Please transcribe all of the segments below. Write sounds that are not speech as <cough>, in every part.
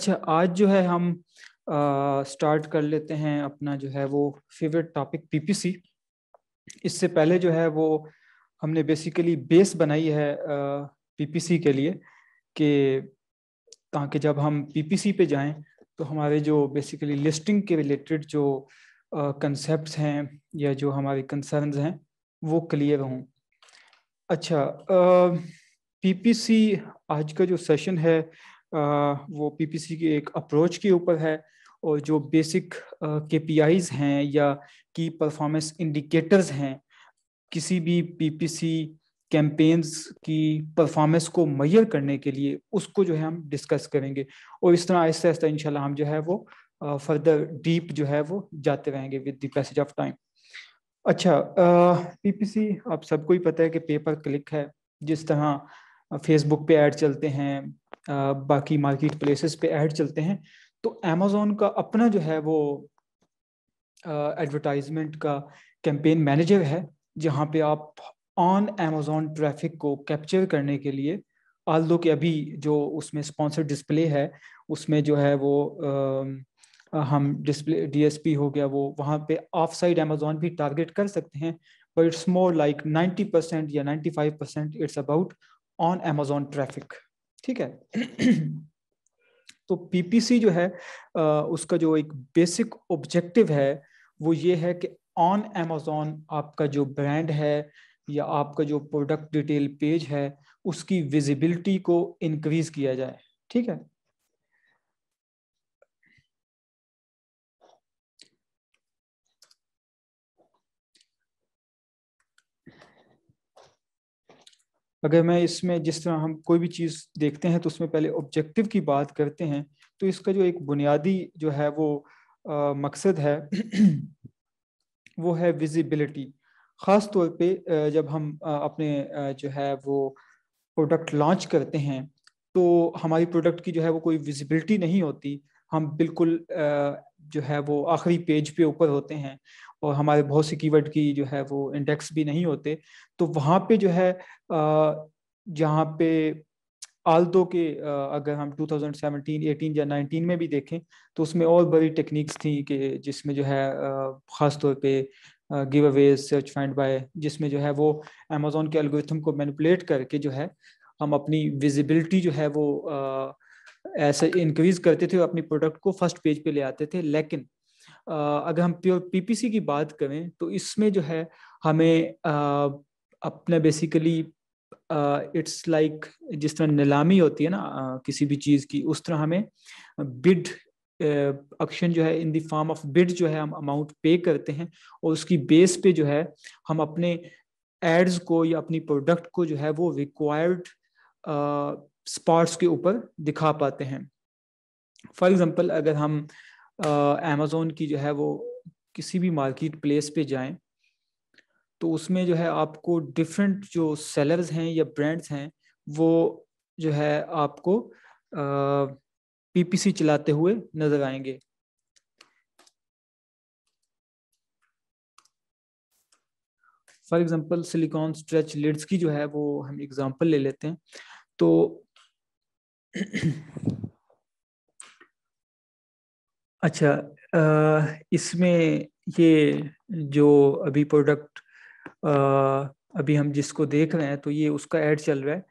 अच्छा आज जो है हम स्टार्ट कर लेते हैं अपना जो है वो फेवरेट टॉपिक पीपीसी इससे पहले जो है वो हमने बेसिकली बेस बनाई है पीपीसी के लिए कि ताकि जब हम पीपीसी पे जाएं तो हमारे जो बेसिकली लिस्टिंग के रिलेटेड जो कंसेप्ट हैं या जो हमारे कंसर्न हैं वो क्लियर हों अच्छा पीपीसी आज का जो सेशन है वो पीपीसी की एक अप्रोच के ऊपर है और जो बेसिक के हैं या की परफॉर्मेंस इंडिकेटर्स हैं किसी भी पीपीसी कैंपेन्स की परफॉर्मेंस को मैयर करने के लिए उसको जो है हम डिस्कस करेंगे और इस तरह आहिस्ता आहिस्ता इनशाला हम जो है वो फर्दर डीप जो है वो जाते रहेंगे with the passage of time अच्छा पीपीसी आप सबको ही पता है कि पेपर क्लिक है जिस तरह फेसबुक पे ऐड चलते हैं बाकी मार्केट प्लेसेस पे ऐड चलते हैं तो अमेजोन का अपना जो है वो एडवर्टाइजमेंट का कैंपेन मैनेजर है जहाँ पे आप ऑन अमेजोन ट्रैफिक को कैप्चर करने के लिए आल दो कि अभी जो उसमें स्पॉन्सर डिस्प्ले है उसमें जो है वो आ, हम डिस्प्ले डीएसपी हो गया वो वहाँ पे ऑफ साइड अमेजोन भी टारगेट कर सकते हैं but it's more like ninety percent या five percent it's about on Amazon traffic ठीक है <clears throat> तो पीपीसी जो है उसका जो एक बेसिक ऑब्जेक्टिव है वो ये है कि ऑन एमेजोन आपका जो ब्रांड है या आपका जो प्रोडक्ट डिटेल पेज है उसकी विजिबिलिटी को इनक्रीज किया जाए ठीक है अगर मैं इसमें जिस तरह हम कोई भी चीज़ देखते हैं तो उसमें पहले ऑब्जेक्टिव की बात करते हैं तो इसका जो एक बुनियादी जो है वो आ, मकसद है <clears throat> वो है विजिबिलिटी ख़ास तौर पे जब हम अपने जो है वो प्रोडक्ट लॉन्च करते हैं तो हमारी प्रोडक्ट की जो है वो कोई विजिबिलिटी नहीं होती हम बिल्कुल जो है वो आखिरी पेज पे ऊपर होते हैं और हमारे बहुत से कीवर्ड की जो है वो इंडेक्स भी नहीं होते तो वहाँ पे जो है जहाँ पे आल्दो के अगर हम 2017, 18 या 19 में भी देखें तो उसमें और बड़ी टेक्निक्स थी कि जिसमें जो है ख़ास तौर पे give away search find by जिसमें जो है वो अमेजोन के एल्गोरिथम को मैनिपुलेट करके जो है हम अपनी विजिबिलिटी जो है वो ऐसे इंक्रीज करते थे और अपनी प्रोडक्ट को फर्स्ट पेज पे ले आते थे लेकिन अगर हम प्योर पीपीसी की बात करें तो इसमें जो है हमें अपना बेसिकली इट्स लाइक like, जिस तरह नीलामी होती है ना किसी भी चीज़ की उस तरह हमें बिड ऑप्शन जो है in the form of bid जो है हम अमाउंट पे करते हैं और उसकी बेस पे जो है हम अपने एड्स को या अपनी प्रोडक्ट को जो है वो रिक्वायर्ड स्पॉट्स के ऊपर दिखा पाते हैं फॉर एग्जांपल अगर हम अमेज़ोन की जो है वो किसी भी मार्केट प्लेस पे जाएं तो उसमें जो है आपको डिफरेंट जो सेलर्स हैं या ब्रांड्स हैं वो जो है आपको पीपीसी चलाते हुए नजर आएंगे for example silicone stretch lids की जो है वो हम एग्जाम्पल ले लेते हैं तो अच्छा इसमें ये जो अभी प्रोडक्ट अभी हम जिसको देख रहे हैं तो ये उसका एड चल रहा है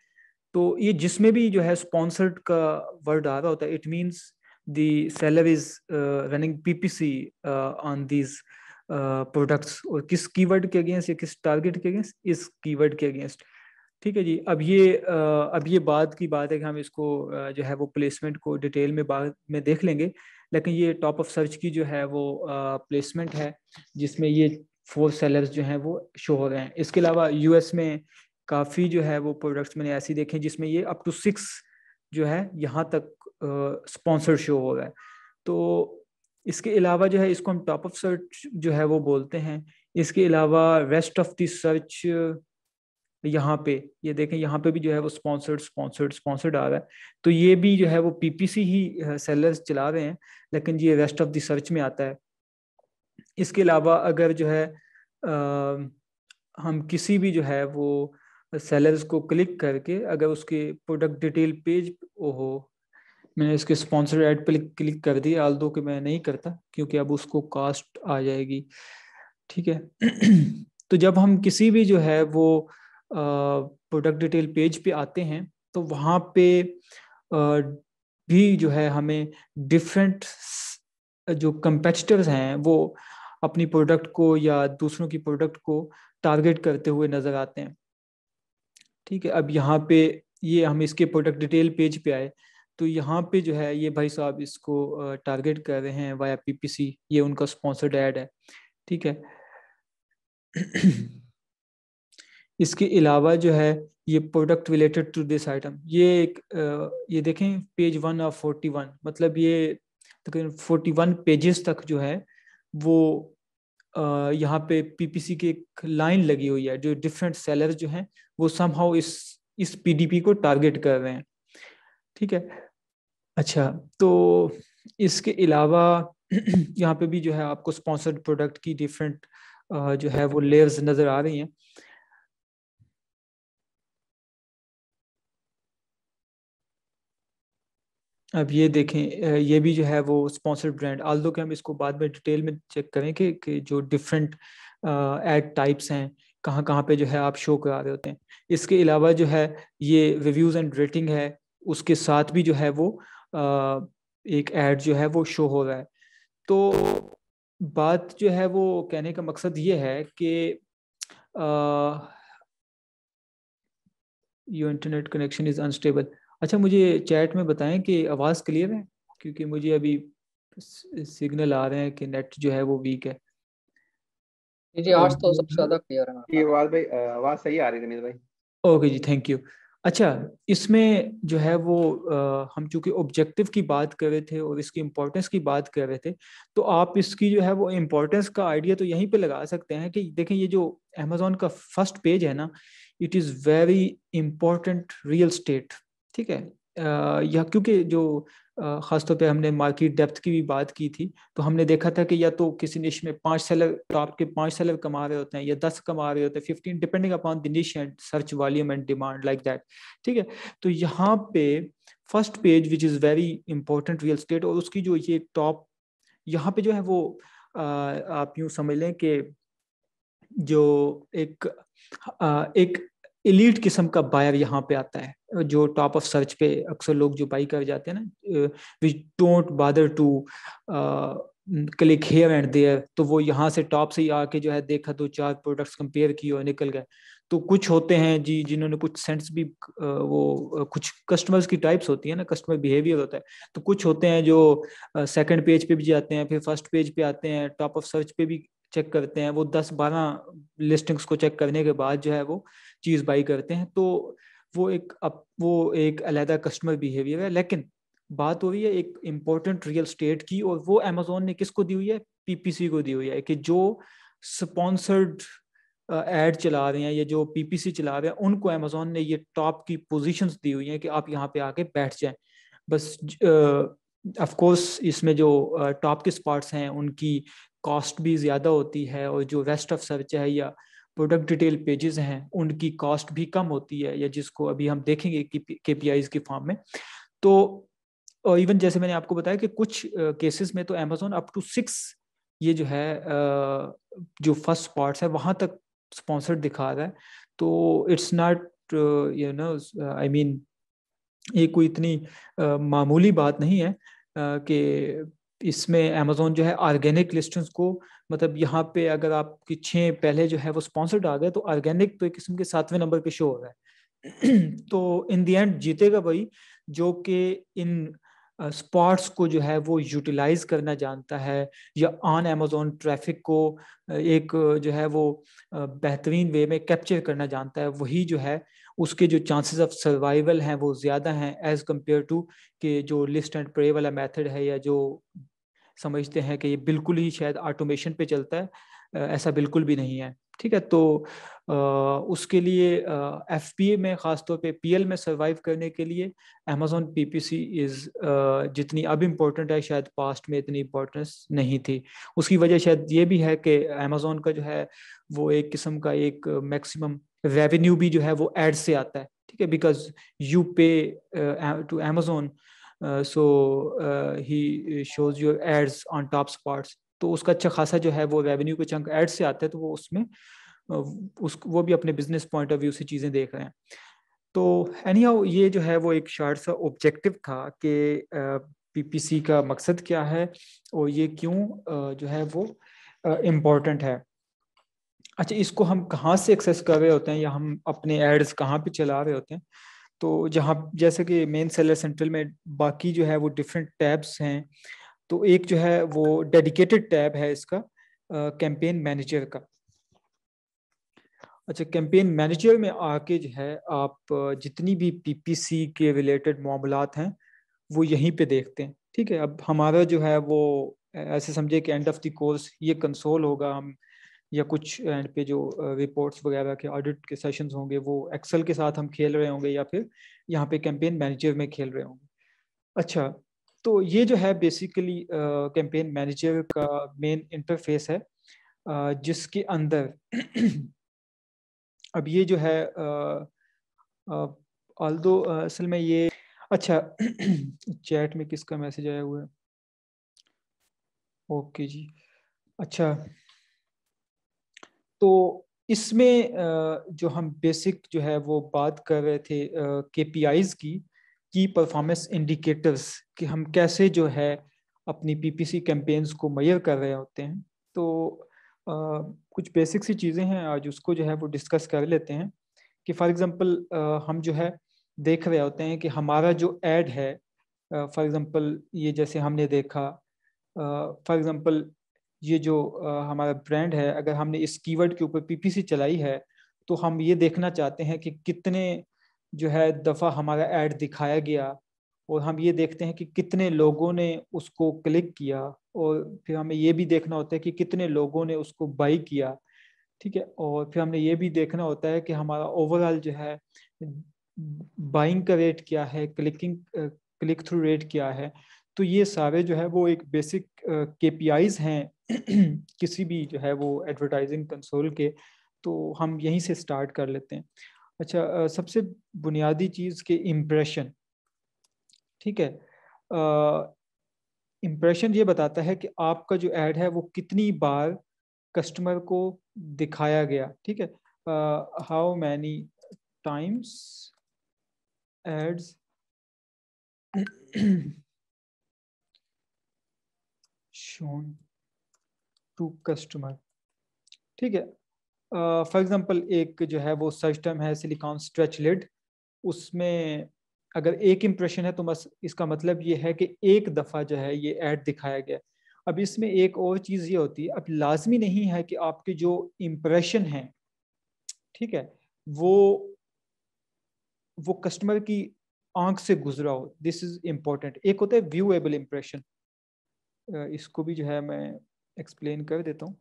तो ये जिसमें भी जो है स्पॉन्सर्ड का वर्ड आ रहा होता है it means the seller is running PPC on these products और किस कीवर्ड के अगेंस्ट या किस टारगेट के अगेंस्ट इस कीवर्ड के अगेंस्ट ठीक है जी अब ये अब ये बात की बात है कि हम इसको जो है वो प्लेसमेंट को डिटेल में बाद में देख लेंगे लेकिन ये टॉप ऑफ सर्च की जो है वो प्लेसमेंट है जिसमें ये फोर सेलर्स जो हैं वो शो हो रहे हैं इसके अलावा यूएस में काफ़ी जो है वो प्रोडक्ट्स मैंने ऐसी देखे जिसमें ये अप टू सिक्स जो है यहाँ तक स्पॉन्सर शो हो रहा है तो इसके अलावा जो है इसको हम टॉप ऑफ सर्च जो है वो बोलते हैं इसके अलावा रेस्ट ऑफ दर्च सर्च यहाँ पे ये देखें यहाँ पे भी जो है वो स्पॉन्सर्ड स्पॉन्सर्ड स्पॉन्सर्ड आ रहा है तो ये भी जो है वो पीपीसी ही सेलर्स चला रहे हैं लेकिन ये रेस्ट ऑफ द सर्च में आता है इसके अलावा अगर जो है आ, हम किसी भी जो है वो सेलर्स को क्लिक करके अगर उसके प्रोडक्ट डिटेल पेज हो मैंने इसके स्पॉन्सर एड पर क्लिक कर दिया आल दो कि मैं नहीं करता क्योंकि अब उसको कास्ट आ जाएगी ठीक है <clears throat> तो जब हम किसी भी जो है वो प्रोडक्ट डिटेल पेज पे आते हैं तो वहाँ पे भी जो है हमें डिफरेंट जो कंपेटिटर्स हैं वो अपनी प्रोडक्ट को या दूसरों की प्रोडक्ट को टारगेट करते हुए नज़र आते हैं ठीक है अब यहाँ पे ये हम इसके प्रोडक्ट डिटेल पेज पे आए तो यहाँ पे जो है ये भाई साहब इसको टारगेट कर रहे हैं वाया पीपीसी ये उनका स्पॉन्सर्ड एड है ठीक है इसके अलावा जो है ये product related to this item ये एक ये देखें page one of forty one मतलब ये तकरीबन फोर्टी वन पेजेस तक जो है वो यहाँ पे पीपीसी की एक लाइन लगी हुई है जो डिफरेंट सेलर जो हैं वो समहाउ इस इस पीडीपी को टारगेट कर रहे हैं ठीक है अच्छा तो इसके अलावा <clears throat> यहाँ पे भी जो है आपको स्पॉन्सर्ड प्रोडक्ट की डिफरेंट जो है वो लेयर्स नज़र आ रही हैं अब ये देखें ये भी जो है वो स्पॉन्सर्ड ब्रांड आल दो कि हम इसको बाद में डिटेल में चेक करें कि, कि जो डिफरेंट एड टाइप्स हैं कहाँ कहाँ पे जो है आप शो करा रहे होते हैं इसके अलावा जो है ये रिव्यूज़ एंड रेटिंग है उसके साथ भी जो है वो आ, एक ऐड जो है वो शो हो रहा है तो बात जो है वो कहने का मकसद ये है कि your internet connection is unstable अच्छा मुझे चैट में बताएं कि आवाज़ क्लियर है क्योंकि मुझे अभी सिग्नल आ रहे हैं कि नेट जो है वो वीक है जी आज तो सबसे ज़्यादा क्लियर है ये आवाज़ भाई आवाज़ सही आ रही है भाई ओके जी थैंक यू अच्छा इसमें जो है वो आ, हम चूंकि ऑब्जेक्टिव की बात कर रहे थे और इसकी इम्पोर्टेंस की बात कर रहे थे तो आप इसकी जो है वो इम्पोर्टेंस का आइडिया तो यहीं पे लगा सकते हैं कि देखें ये जो अमेजोन का फर्स्ट पेज है ना it is very important real estate ठीक है या क्योंकि जो खासतौर पे हमने मार्केट डेप्थ की भी बात की थी तो हमने देखा था कि या तो किसी निश में पांच सेलर टॉप के पांच सेलर कमा रहे होते हैं या दस कमा रहे होते हैं fifteen depending upon the niche and search volume and demand like that ठीक है तो यहाँ पे first page which is very important real estate और उसकी जो ये टॉप यहाँ पे जो है वो आ, आप यूँ समझ लें कि जो एक आ, एक इलीट किस्म का बायर यहाँ पे आता है जो टॉप ऑफ सर्च पे अक्सर लोग जो बाई कर जाते हैं ना which don't bother to click here and there तो वो यहाँ से टॉप से ही आके जो है देखा दो चार प्रोडक्ट्स कंपेयर किए और निकल गए तो कुछ होते हैं जी जिन्होंने कुछ सेंस भी वो कुछ कस्टमर्स की टाइप्स होती है ना कस्टमर बिहेवियर होता है तो कुछ होते हैं जो सेकंड पेज पे भी जाते हैं फिर फर्स्ट पेज पे आते हैं टॉप ऑफ सर्च पे भी चेक करते हैं वो दस बारह लिस्टिंग्स को चेक करने के बाद जो है वो चीज़ बाई करते हैं तो वो एक अप वो एक अलहदा कस्टमर बिहेवियर है लेकिन बात हो रही है एक इम्पॉर्टेंट रियल स्टेट की और वो अमेजोन ने किसको दी हुई है पीपीसी को दी हुई है कि जो स्पॉन्सर्ड एड चला रहे हैं या जो पीपीसी चला रहे हैं उनको अमेजोन ने ये टॉप की पोजीशंस दी हुई हैं कि आप यहाँ पे आके बैठ जाएं बस ऑफ कोर्स इसमें जो टॉप के स्पॉट्स हैं उनकी कॉस्ट भी ज़्यादा होती है और जो रेस्ट ऑफ सर्च है या uh, प्रोडक्ट डिटेल पेजेस हैं उनकी कॉस्ट भी कम होती है या जिसको अभी हम देखेंगे के पी के फॉर्म में तो इवन जैसे मैंने आपको बताया कि कुछ केसेस में तो अमेजोन अप टू सिक्स ये जो है जो फर्स्ट स्पॉट्स है वहां तक स्पॉन्सर्ड दिखा रहा है तो it's not you know I mean ये कोई इतनी uh, मामूली बात नहीं है कि इसमें अमेजोन जो है ऑर्गेनिक लिस्टेंस को मतलब यहाँ पे अगर आपकी छः पहले जो है वो स्पॉन्सर्ड आ गए तो ऑर्गेनिक तो एक किस्म के सातवें नंबर पे शो हो रहा है <clears throat> तो इन दी एंड जीतेगा भाई जो कि इन स्पॉट्स को जो है वो यूटिलाइज करना जानता है या ऑन अमेजोन ट्रैफिक को एक जो है वो बेहतरीन वे में कैप्चर करना जानता है वही जो है उसके जो चांसेस ऑफ सर्वाइवल हैं वो ज़्यादा हैं एज़ कम्पेयर टू के जो लिस्ट एंड प्रे वाला मेथड है या जो समझते हैं कि ये बिल्कुल ही शायद ऑटोमेशन पे चलता है ऐसा बिल्कुल भी नहीं है ठीक है तो आ, उसके लिए एफ पी ए में ख़ासतौर पे पी एल में सर्वाइव करने के लिए Amazon P P C is जितनी अब इम्पोर्टेंट है शायद पास्ट में इतनी इम्पोर्टेंस नहीं थी उसकी वजह शायद ये भी है कि अमेजोन का जो है वो एक किस्म का एक मैक्सिमम रेवेन्यू भी जो है वो एड से आता है ठीक है because you pay to Amazon so he shows your ads on top spots तो उसका अच्छा खासा जो है वो रेवेन्यू का चंक एड्स से आता है तो वो उसमें उस वो भी अपने बिजनेस पॉइंट ऑफ व्यू से चीज़ें देख रहे हैं तो एनी हाउ ये जो है वो एक शार्ट सा ऑब्जेक्टिव था कि पीपीसी का मकसद क्या है और ये क्यों जो है वो इम्पोर्टेंट है अच्छा इसको हम कहाँ से एक्सेस कर रहे होते हैं या हम अपने एड्स कहाँ पे चला रहे होते हैं तो जहाँ जैसे कि मेन सेलर सेंट्रल में बाकी जो है वो डिफरेंट टैब्स हैं तो एक जो है वो डेडिकेटेड टैब है इसका कैंपेन मैनेजर का अच्छा कैंपेन मैनेजर में आके जो है आप जितनी भी पीपीसी के रिलेटेड मामलात हैं वो यहीं पे देखते हैं ठीक है अब हमारा जो है वो ऐसे समझे कि एंड ऑफ द कोर्स ये कंसोल होगा हम या कुछ एंड पे जो रिपोर्ट्स वगैरह के ऑडिट के सेशंस होंगे वो एक्सेल के साथ हम खेल रहे होंगे या फिर यहाँ पे कैंपेन मैनेजर में खेल रहे होंगे अच्छा तो ये जो है बेसिकली कैंपेन मैनेजर का मेन इंटरफेस है uh, जिसके अंदर अब ये जो है ऑल दो असल में ये अच्छा चैट में किसका मैसेज आया हुआ है ओके जी अच्छा तो इसमें जो हम बेसिक जो है वो बात कर रहे थे के की की परफॉर्मेंस इंडिकेटर्स कि हम कैसे जो है अपनी पीपीसी कैंपेन्स को मैयर कर रहे होते हैं तो आ, कुछ बेसिक सी चीज़ें हैं आज उसको जो है वो डिस्कस कर लेते हैं कि फॉर एग्जांपल हम जो है देख रहे होते हैं कि हमारा जो एड है फॉर एग्जांपल ये जैसे हमने देखा फॉर एग्जांपल ये जो हमारा ब्रांड है अगर हमने इस कीवर्ड के ऊपर पीपीसी चलाई है तो हम ये देखना चाहते हैं कि कितने जो है दफ़ा हमारा ऐड दिखाया गया और हम ये देखते हैं कि कितने लोगों ने उसको क्लिक किया और फिर हमें ये भी देखना होता है कि कितने लोगों ने उसको बाई किया ठीक है और फिर हमने ये भी देखना होता है कि हमारा ओवरऑल जो है बाइंग का रेट क्या है क्लिकिंग क्लिक थ्रू रेट क्या है तो ये सारे जो है वो एक बेसिक के uh, हैं <clears throat> किसी भी जो है वो एडवर्टाइजिंग कंसोल के तो हम यहीं से स्टार्ट कर लेते हैं अच्छा uh, सबसे बुनियादी चीज़ के इम्प्रेशन ठीक है इम्प्रेशन uh, ये बताता है कि आपका जो एड है वो कितनी बार कस्टमर को दिखाया गया ठीक है how many times ads shown to customer ठीक है फॉर uh, एग्जाम्पल एक जो है वो सर्च टर्म है सिलिकॉन स्ट्रेच लिड उसमें अगर एक इम्प्रेशन है तो बस इसका मतलब ये है कि एक दफ़ा जो है ये ऐड दिखाया गया अब इसमें एक और चीज़ ये होती है अब लाजमी नहीं है कि आपके जो इम्प्रेशन हैं ठीक है वो वो कस्टमर की आंख से गुजरा हो दिस इज़ इम्पोर्टेंट एक होता है व्यूएबल इम्प्रेशन इसको भी जो है मैं एक्सप्लेन कर देता हूँ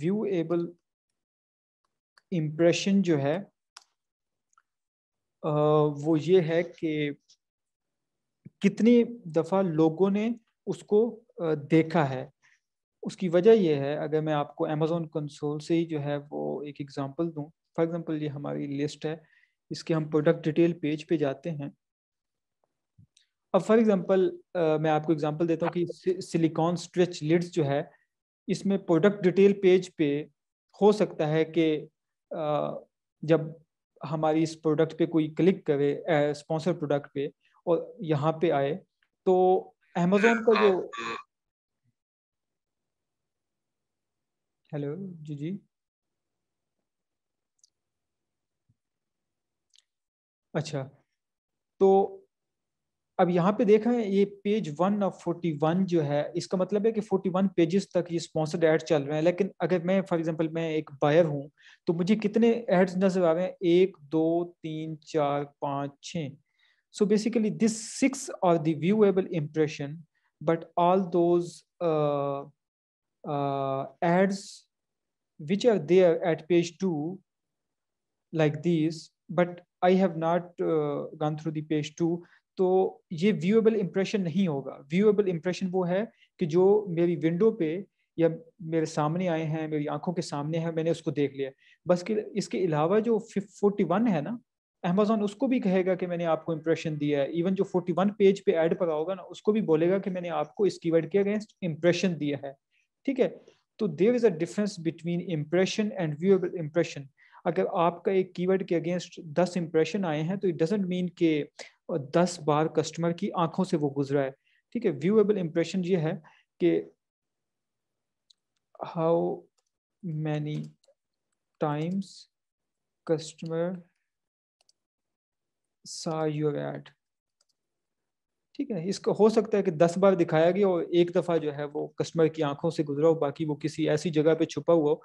व्यू एबल इम्प्रेशन जो है वो ये है कि कितनी दफ़ा लोगों ने उसको देखा है उसकी वजह यह है अगर मैं आपको अमेजोन कंसोल से ही जो है वो एक एग्ज़ाम्पल दूँ फॉर एग्ज़ाम्पल ये हमारी लिस्ट है इसके हम प्रोडक्ट डिटेल पेज पे जाते हैं अब फॉर एग्जांपल मैं आपको एग्जांपल देता हूँ कि सिलिकॉन स्ट्रेच लिड्स जो है इसमें प्रोडक्ट डिटेल पेज पे हो सकता है कि जब हमारी इस प्रोडक्ट पे कोई क्लिक करे स्पॉन्सर प्रोडक्ट पे और यहाँ पे आए तो अमेजोन का जो हेलो जी जी अच्छा तो अब यहाँ पे देखा है ये page one of forty one जो है इसका मतलब है कि फोर्टी वन पेजेस तक ये स्पॉन्सर्ड एड चल रहे हैं लेकिन अगर मैं फॉर एग्जांपल मैं एक बायर हूँ तो मुझे कितने एड्स नजर आ रहे हैं एक दो तीन चार पाँच छ so basically this six are the viewable impression but all those ads which are there at page two like this but I have not gone through through the page तो ये व्यूएबल इम्प्रेशन नहीं होगा viewable impression वो है कि जो मेरी window पे या मेरे सामने आए हैं मेरी आंखों के सामने है मैंने उसको देख लिया बस कि इसके अलावा जो फोर्टी वन है ना अमेजोन उसको भी कहेगा कि मैंने आपको इम्प्रेशन दिया है इवन जो फोर्टी वन पेज पे ऐड पड़ा होगा ना उसको भी बोलेगा कि मैंने आपको इस वर्ड के अगेंस्ट इम्प्रेशन दिया है ठीक है तो there is a difference between impression and viewable impression अगर आपका एक कीवर्ड के अगेंस्ट दस इम्प्रेशन आए हैं तो इट डजेंट मीन के और दस बार कस्टमर की आंखों से वो गुजरा है ठीक है व्यूएबल इम्प्रेशन ये है कि how many times customer saw your ad ठीक है इसको हो सकता है कि दस बार दिखाया गया और एक दफ़ा जो है वो कस्टमर की आंखों से गुजरा हो बाकी वो किसी ऐसी जगह पे छुपा हुआ हो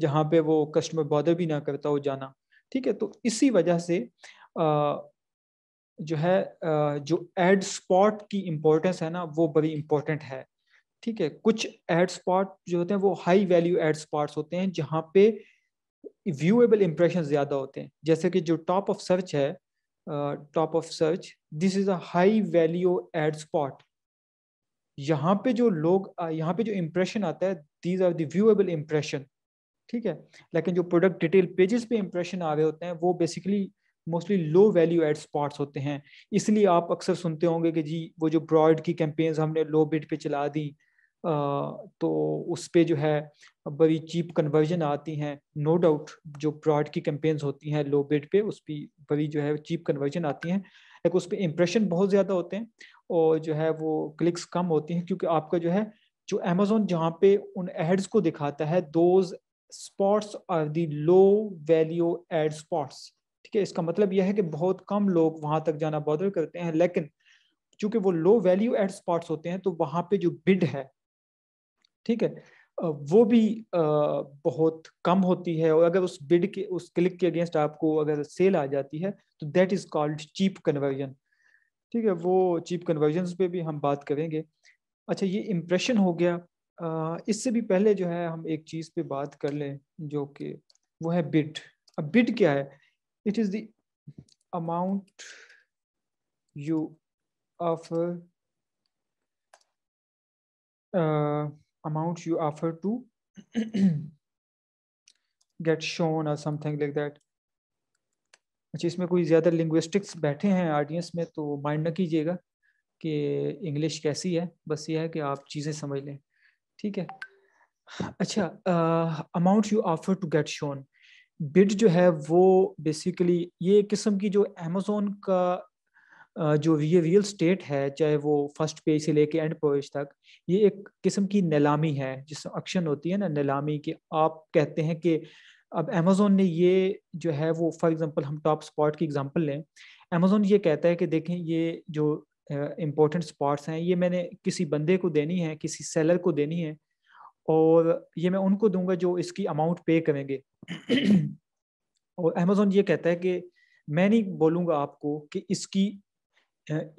जहाँ पे वो कस्टमर बॉदर भी ना करता हो जाना ठीक है तो इसी वजह से आ, जो है जो एड स्पॉट की इम्पोर्टेंस है ना वो बड़ी इम्पोर्टेंट है ठीक है कुछ एड स्पॉट जो होते हैं वो हाई वैल्यू एड स्पॉट्स होते हैं जहाँ पे व्यूएबल इम्प्रेशन ज़्यादा होते हैं जैसे कि जो टॉप ऑफ सर्च है top of search this is a high value ad spot यहाँ पे जो लोग यहाँ पे जो इम्प्रेशन आता है दीज आर दूएबल इम्प्रेशन ठीक है लेकिन जो प्रोडक्ट डिटेल पेजेस पे इम्प्रेशन आ रहे होते हैं वो basically mostly low value ad spots होते हैं इसलिए आप अक्सर सुनते होंगे कि जी वो जो ब्रॉड की कैंपेन्स हमने लो बिड पे चला दी तो उस पर जो है बड़ी चीप कन्वर्जन आती हैं नो डाउट जो ब्रॉड की कैंपेन्स होती हैं लो बिड पे उस पर बड़ी जो है चीप कन्वर्जन आती हैं एक उस पर इम्प्रेशन बहुत ज़्यादा होते हैं और जो है वो क्लिक्स कम होती हैं क्योंकि आपका जो है जो अमेजोन जहाँ पे उन एड्स को दिखाता है those spots are the low value ad spots ठीक है इसका मतलब यह है कि बहुत कम लोग वहां तक जाना बॉर्डर करते हैं लेकिन चूंकि वो लो वैल्यू एड स्पॉट्स होते हैं तो वहां पे जो बिड है ठीक है वो भी बहुत कम होती है और अगर उस बिड के उस क्लिक के अगेंस्ट आपको अगर सेल आ जाती है तो that is called cheap conversion ठीक है वो चीप कन्वर्जन पे भी हम बात करेंगे अच्छा ये इम्प्रेशन हो गया इससे भी पहले जो है हम एक चीज़ पे बात कर लें जो कि वो है बिड अब बिड क्या है it is the amount you offer uh, amount you offer to <clears throat> get shown or something like that अच्छा इसमें कोई ज़्यादा लिंग्विस्टिक्स बैठे हैं ऑडियंस में तो माइंड ना कीजिएगा कि इंग्लिश कैसी है बस ये है कि आप चीज़ें समझ लें ठीक है अच्छा amount you offer to get shown bid जो है वो बेसिकली ये किस्म की जो अमेजोन का जो ये रियल स्टेट है चाहे वो फर्स्ट पेज से लेके एंड पेज तक ये एक किस्म की नीलामी है जिस ऑक्शन होती है ना नीलामी कि आप कहते हैं कि अब अमेजोन ने ये जो है वो फॉर एग्जांपल हम टॉप स्पॉट की एग्जांपल लें अमेजोन ये कहता है कि देखें ये जो इम्पोर्टेंट स्पॉट्स हैं ये मैंने किसी बंदे को देनी है किसी सेलर को देनी है और ये मैं उनको दूंगा जो इसकी अमाउंट पे करेंगे <clears throat> और अमेजोन ये कहता है कि मैं नहीं बोलूँगा आपको कि इसकी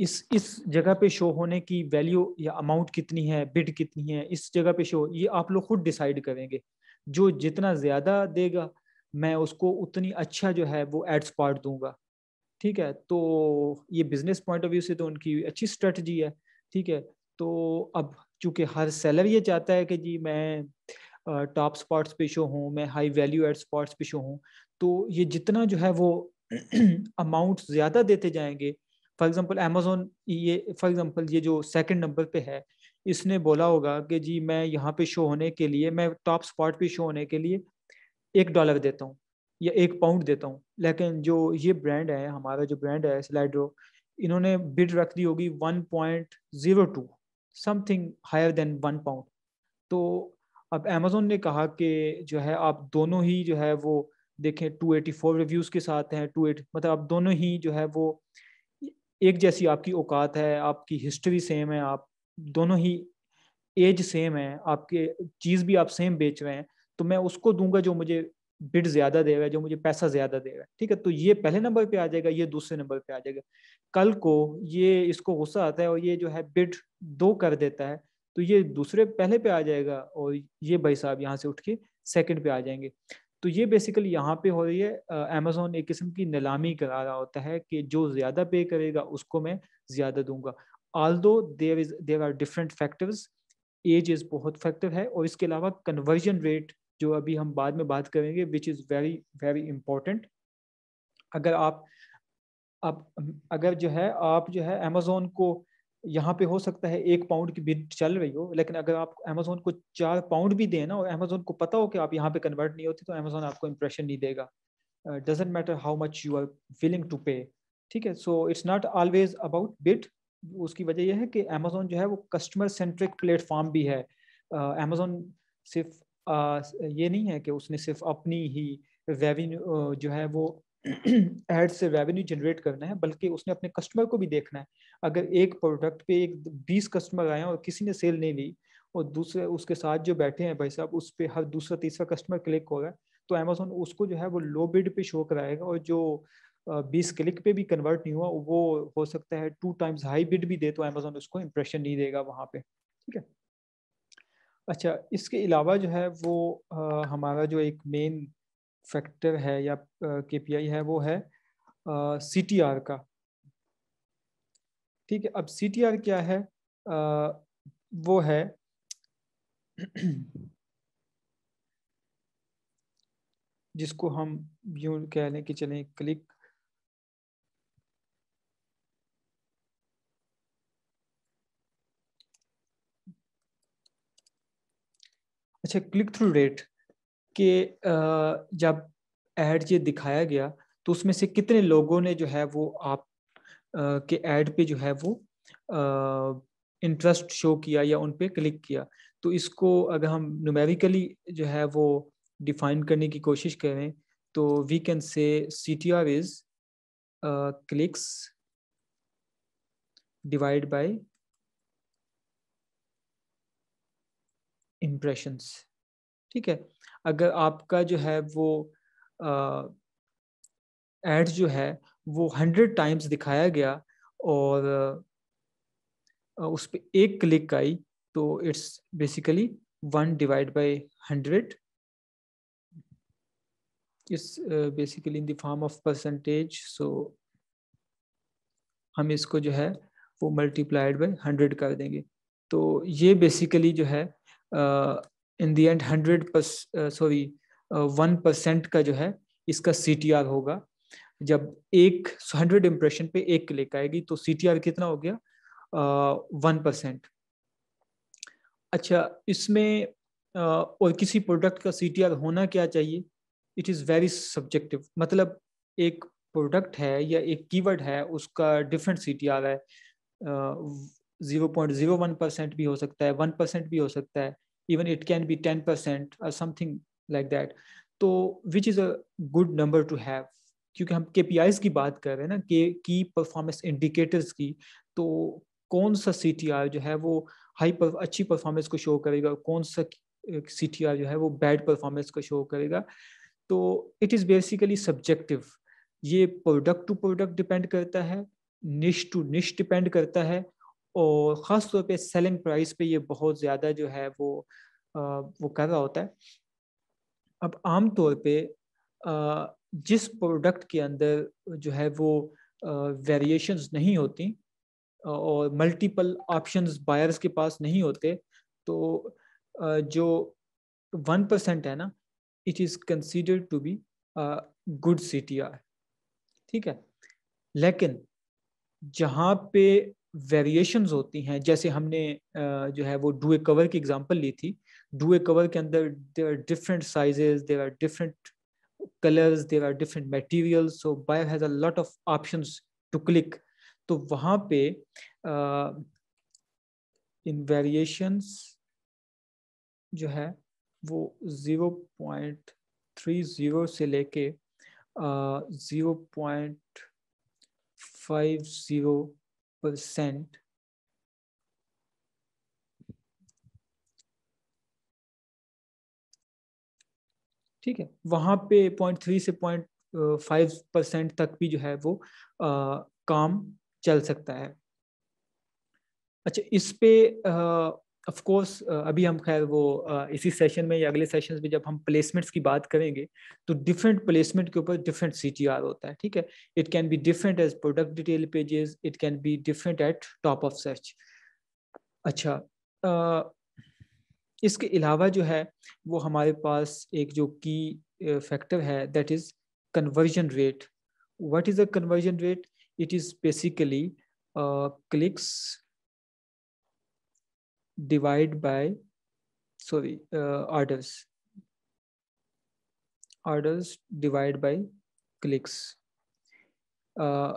इस इस जगह पे शो होने की वैल्यू या अमाउंट कितनी है बिड कितनी है इस जगह पे शो ये आप लोग खुद डिसाइड करेंगे जो जितना ज़्यादा देगा मैं उसको उतनी अच्छा जो है वो एड्स पार्ट दूंगा ठीक है तो ये बिजनेस पॉइंट ऑफ व्यू से तो उनकी अच्छी स्ट्रेटजी है ठीक है तो अब चूंकि हर सेलर ये चाहता है कि जी मैं टॉप स्पॉट्स पे शो हूँ मैं हाई वैल्यू एड स्पॉट्स पे शो हूँ तो ये जितना जो है वो अमाउंट <clears throat> ज़्यादा देते जाएंगे फॉर एग्ज़ाम्पल अमेजोन ये फॉर एग्ज़ाम्पल ये जो सेकंड नंबर पे है इसने बोला होगा कि जी मैं यहाँ पे शो होने के लिए मैं टॉप स्पॉट पे शो होने के लिए एक डॉलर देता हूँ या एक पाउंड देता हूँ लेकिन जो ये ब्रांड है हमारा जो ब्रांड है स्लाइड्रो इन्होंने बिड रख दी होगी one point zero two something higher than one pound तो अब अमेजोन ने कहा कि जो है आप दोनों ही जो है वो देखें 284 रिव्यूज़ के साथ हैं टू एटी मतलब आप दोनों ही जो है वो एक जैसी आपकी औकात है आपकी हिस्ट्री सेम है आप दोनों ही एज सेम है आपके चीज़ भी आप सेम बेच रहे हैं तो मैं उसको दूंगा जो मुझे बिड ज्यादा दे है जो मुझे पैसा ज्यादा दे रहा है ठीक है तो ये पहले नंबर पे आ जाएगा ये दूसरे नंबर पे आ जाएगा कल को ये इसको गुस्सा आता है और ये जो है बिड दो कर देता है तो ये दूसरे पहले पे आ जाएगा और ये भाई साहब यहाँ से उठ के सेकेंड पे आ जाएंगे तो ये बेसिकली यहाँ पे हो रही है अमेजोन एक किस्म की नीलामी करा रहा होता है कि जो ज़्यादा पे करेगा उसको मैं ज़्यादा दूंगा although there is there are different factors age is बहुत फैक्टर है और इसके अलावा कन्वर्जन रेट जो अभी हम बाद में बात करेंगे which is very very important अगर आप अब अगर जो है आप जो है अमेजोन को यहाँ पे हो सकता है एक पाउंड की बिड चल रही हो लेकिन अगर आप अमेजोन को चार पाउंड भी दें ना और अमेजोन को पता हो कि आप यहाँ पे कन्वर्ट नहीं होते तो अमेजोन आपको इम्प्रेशन नहीं देगा doesn't matter how much you are willing to pay ठीक है so it's not always about bid उसकी वजह यह है कि अमेजोन जो है वो कस्टमर सेंट्रिक प्लेटफॉर्म भी है अमेजोन uh, सिर्फ ये नहीं है कि उसने सिर्फ अपनी ही रेवेन्यू जो है वो एड <clears throat> से रेवेन्यू जनरेट करना है बल्कि उसने अपने कस्टमर को भी देखना है अगर एक प्रोडक्ट पे एक बीस कस्टमर आए और किसी ने सेल नहीं ली और दूसरे उसके साथ जो बैठे हैं भाई साहब उस पर हर दूसरा तीसरा कस्टमर क्लिक हो रहा है तो अमेजोन उसको जो है वो लो बिड पे शो कराएगा और जो बीस क्लिक पे भी कन्वर्ट नहीं हुआ वो हो सकता है टू टाइम्स हाई बिड भी दे तो अमेजोन उसको इम्प्रेशन नहीं देगा वहाँ पे ठीक है अच्छा इसके अलावा जो है वो आ, हमारा जो एक मेन फैक्टर है या के पी आई है वो है सी टी आर का ठीक है अब सी टी आर क्या है आ, वो है जिसको हम यूं कह लें कि चलें क्लिक अच्छा क्लिक थ्रू रेट के जब एड ये दिखाया गया तो उसमें से कितने लोगों ने जो है वो आप के एड पे जो है वो इंटरेस्ट शो किया या उन पर क्लिक किया तो इसको अगर हम नुमेरिकली जो है वो डिफाइन करने की कोशिश करें तो we can say C T R is clicks divide by impressions ठीक है अगर आपका जो है वो एड जो है वो हंड्रेड टाइम्स दिखाया गया और उस पर एक क्लिक आई तो it's basically one divide by hundred is basically in the form of percentage so हम इसको जो है वो मल्टीप्लाइड बाई हंड्रेड कर देंगे तो ये बेसिकली जो है in the end hundred sorry one percent का जो है इसका सी होगा जब एक हंड्रेड इम्प्रेशन पे एक क्लिक आएगी तो सी कितना हो गया वन परसेंट अच्छा इसमें uh, और किसी प्रोडक्ट का सी होना क्या चाहिए इट इज़ वेरी सब्जेक्टिव मतलब एक प्रोडक्ट है या एक कीवर्ड है उसका डिफरेंट सी है zero point zero one percent भी हो सकता है वन परसेंट भी हो सकता है even it can be ten percent और समथिंग लाइक दैट तो which is a good number to have क्योंकि हम के की बात कर रहे हैं ना के की परफॉर्मेंस इंडिकेटर्स की तो कौन सा सी जो है वो हाई पर, अच्छी परफॉर्मेंस को शो करेगा कौन सा सी जो है वो बैड परफॉर्मेंस को शो करेगा तो इट इज़ बेसिकली सब्जेक्टिव ये प्रोडक्ट टू प्रोडक्ट डिपेंड करता है निश टू निश डिपेंड करता है और ख़ास तौर पे सेलिंग प्राइस पे ये बहुत ज़्यादा जो है वो आ, वो कर रहा होता है अब आम तौर पे आ, जिस प्रोडक्ट के अंदर जो है वो वेरिएशंस नहीं होती और मल्टीपल ऑप्शंस बायर्स के पास नहीं होते तो आ, जो वन परसेंट है ना it is considered to be good सी ठीक है लेकिन जहाँ पे वेरिएशन होती हैं जैसे हमने जो है वो डुए कवर की एग्जाम्पल ली थी डुए कवर के अंदर there are different sizes there are different colours there are different material so buyer has a lot of option to click तो वहाँ पे इन वेरिएशंस जो है वो ज़ीरो पॉइंट थ्री ज़ीरो से लेके zero point five zero percent ठीक है वहां पे पॉइंट थ्री से पॉइंट फाइव परसेंट तक भी जो है वो आ, काम चल सकता है अच्छा इस पे आ, ऑफ कोर्स अभी हम खैर वो इसी सेशन में या अगले सेशन में जब हम प्लेसमेंट्स की बात करेंगे तो डिफरेंट प्लेसमेंट के ऊपर डिफरेंट सी होता है ठीक है it can be different as product detail pages it can be different at top of search अच्छा uh, इसके अलावा जो है वो हमारे पास एक जो की फैक्टर है that is conversion rate what is a conversion rate it is basically clicks divide by sorry uh, orders orders divide by clicks uh,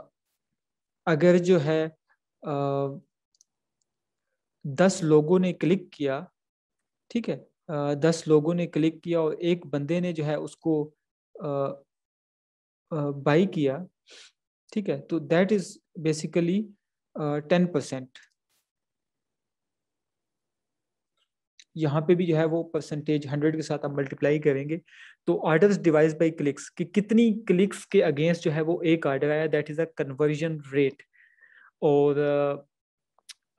अगर जो है uh, दस लोगों ने क्लिक किया ठीक है uh, दस लोगों ने क्लिक किया और एक बंदे ने जो है उसको uh, uh, बाई किया ठीक है तो that is basically ten percent यहाँ पे भी जो है वो परसेंटेज हंड्रेड के साथ आप मल्टीप्लाई करेंगे तो ऑर्डर डिवाइज बाई क्लिक्स कि कितनी क्लिक्स के अगेंस्ट जो है वो एक आर्डर आया that is a conversion rate और